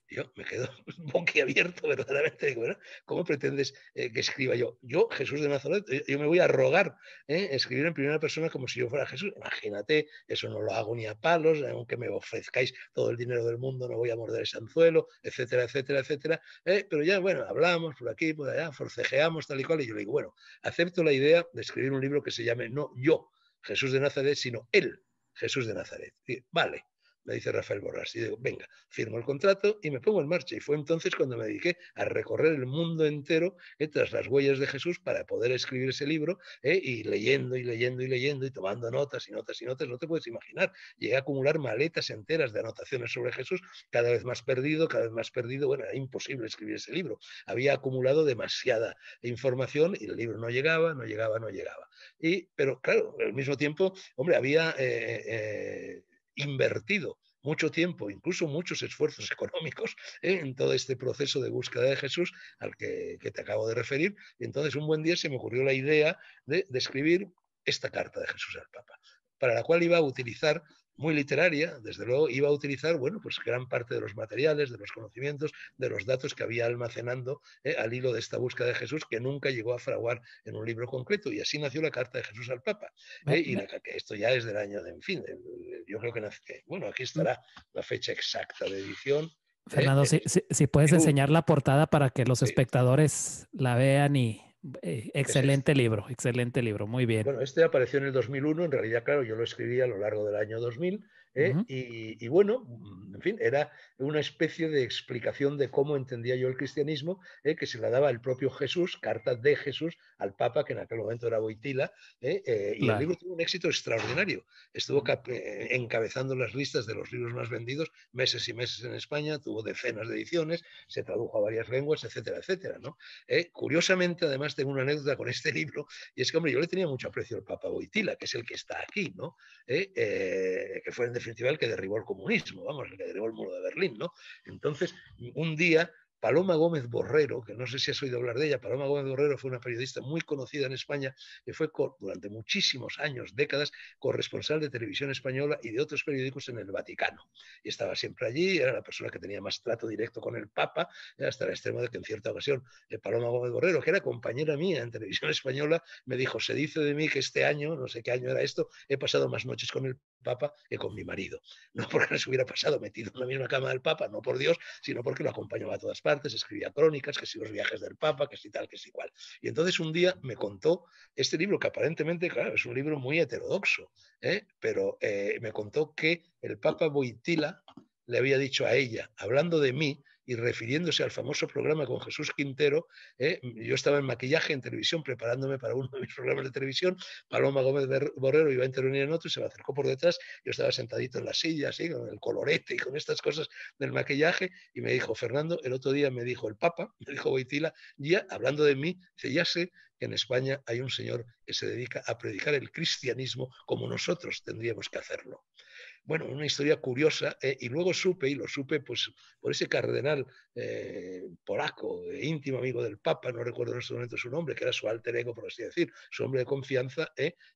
Yo me quedo boquiabierto verdaderamente. Digo, bueno, ¿cómo pretendes eh, que escriba yo? Yo, Jesús de Nazaret, eh, yo, me voy a rogar eh, escribir en primera persona como si yo fuera Jesús. Imagínate, eso no lo hago ni a palos, aunque me ofrezcáis todo el dinero del mundo, no voy a morder ese anzuelo, etcétera, etcétera, etcétera. pero ya, bueno, hablamos por aquí, por allá, forcejeamos tal y cual. Y yo le digo, bueno, acepto la idea de escribir un libro que se llame no yo, Jesús de Nazaret, sino él, Jesús de Nazaret. vale, me dice Rafael Borras. Y digo, venga, firmo el contrato y me pongo en marcha. Y fue entonces cuando me dediqué a recorrer el mundo entero eh, tras las huellas de Jesús para poder escribir ese libro eh, y leyendo y leyendo y leyendo y tomando notas y notas y notas. No te puedes imaginar. Llegué a acumular maletas enteras de anotaciones sobre Jesús, cada vez más perdido, cada vez más perdido. Bueno, era imposible escribir ese libro. Había acumulado demasiada información y el libro no llegaba, no llegaba, no llegaba. Y, pero claro, al mismo tiempo, hombre, había... Eh, invertido mucho tiempo, incluso muchos esfuerzos económicos ¿eh? en todo este proceso de búsqueda de Jesús al que, te acabo de referir. Y entonces un buen día se me ocurrió la idea de, de escribir esta carta de Jesús al Papa, para la cual iba a utilizar muy literaria, desde luego, iba a utilizar, bueno, pues gran parte de los materiales, de los conocimientos, de los datos que había almacenando eh, al hilo de esta búsqueda de Jesús, que nunca llegó a fraguar en un libro concreto. Y así nació la Carta de Jesús al Papa. Eh, y esto ya es del año, de, en fin, yo creo que, bueno, aquí mm. estará la fecha exacta de edición. Eh, Fernando, si, puedes enseñar la portada para que los espectadores la vean y, eh, excelente libro, excelente libro, muy bien. Bueno, este apareció en el 2001, en realidad, claro, yo lo escribí a lo largo del año 2000, ¿eh? y, bueno, mm, en fin, era una especie de explicación de cómo entendía yo el cristianismo, ¿eh? que se la daba el propio Jesús, carta de Jesús al Papa, que en aquel momento era Boitila, ¿eh? y el libro tuvo un éxito extraordinario. Estuvo encabezando las listas de los libros más vendidos meses y meses en España, tuvo decenas de ediciones, se tradujo a varias lenguas, etcétera, etcétera. curiosamente, además, tengo una anécdota con este libro, y es que, hombre, yo le tenía mucho aprecio al Papa Boitila, que es el que está aquí, ¿no? que fue en el que derribó el comunismo, vamos, el que derribó el muro de Berlín, ¿no? Entonces, un día Paloma Gómez Borrero, que no sé si has oído hablar de ella, Paloma Gómez Borrero fue una periodista muy conocida en España, que fue durante muchísimos años, décadas, corresponsal de televisión española y de otros periódicos en el Vaticano. Y estaba siempre allí, era la persona que tenía más trato directo con el Papa, eh, hasta el extremo de que en cierta ocasión eh, Paloma Gómez Borrero, que era compañera mía en televisión española, me dijo, se dice de mí que este año, no sé qué año era esto, he pasado más noches con el Papa que con mi marido. No porque se hubiera pasado metido en la misma cama del Papa, no por Dios, sino porque lo acompañaba a todas partes, escribía crónicas, que si los viajes del Papa, que si tal, que si cual. Y entonces un día me contó este libro, que aparentemente, claro, es un libro muy heterodoxo, ¿eh? pero eh, me contó que el Papa Boitila le había dicho a ella, hablando de mí, y refiriéndose al famoso programa con Jesús Quintero, ¿eh? yo estaba en maquillaje en televisión preparándome para uno de mis programas de televisión, Paloma Gómez Borrero iba a intervenir en otro y se me acercó por detrás, yo estaba sentadito en la silla, así, con el colorete y con estas cosas del maquillaje, y me dijo, Fernando, el otro día me dijo el Papa, me dijo Boitila, ya hablando de mí, dice, ya sé que en España hay un señor que se dedica a predicar el cristianismo como nosotros tendríamos que hacerlo. Bueno, una historia curiosa. Eh, y luego supe, y lo supe pues, por ese cardenal eh, polaco, eh, íntimo amigo del Papa, no recuerdo en este momento su nombre, que era su alter ego, por así decir, su hombre de confianza,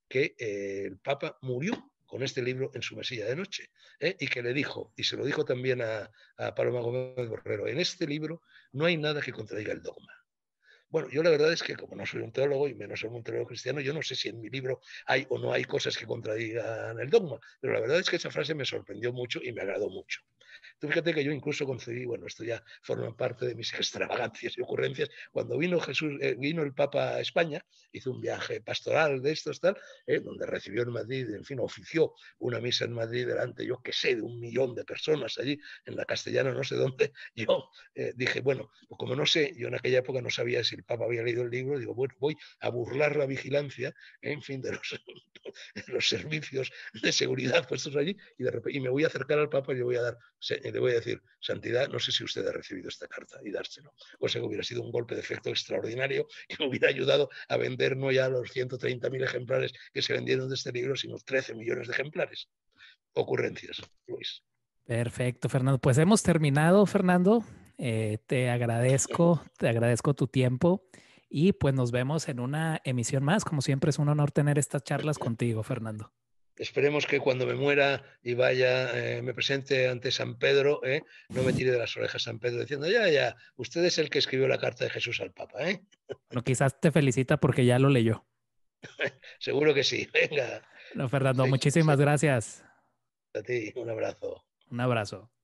que el Papa murió con este libro en su mesilla de noche, y que le dijo, y se lo dijo también a, a Paloma Gómez Borrero, en este libro no hay nada que contradiga el dogma. Bueno, yo la verdad es que como no soy un teólogo y menos soy un teólogo cristiano, yo no sé si en mi libro hay o no hay cosas que contradigan el dogma, pero la verdad es que esa frase me sorprendió mucho y me agradó mucho. Tú fíjate que yo incluso concebí, bueno, esto ya forma parte de mis extravagancias y ocurrencias, cuando vino Jesús, eh, vino el Papa a España, hizo un viaje pastoral de estos tal, eh, donde recibió en Madrid, en fin, ofició una misa en Madrid delante, yo qué sé, de un millón de personas allí, en la castellana, no sé dónde, yo eh, dije, bueno, pues como no sé, yo en aquella época no sabía si el Papa había leído el libro, digo, bueno, voy a burlar la vigilancia, en fin, de los, los servicios de seguridad puestos allí, y, de repente, y me voy a acercar al Papa y le voy a dar te voy a decir, Santidad, no sé si usted ha recibido esta carta y dárselo. O sea, que hubiera sido un golpe de efecto extraordinario que hubiera ayudado a vender no ya los 130.000 ejemplares que se vendieron de este libro, sino 13 millones de ejemplares. Ocurrencias, Luis. Perfecto, Fernando. Pues hemos terminado, Fernando. Eh, te agradezco, te agradezco tu tiempo y pues nos vemos en una emisión más. Como siempre es un honor tener estas charlas contigo, Fernando. Esperemos que cuando me muera y vaya, eh, me presente ante San Pedro, eh, no me tire de las orejas San Pedro diciendo, ya, ya, usted es el que escribió la carta de Jesús al Papa. ¿eh? quizás te felicita porque ya lo leyó. Seguro que sí, venga. No, Fernando, muchísimas gracias. A ti, un abrazo. Un abrazo.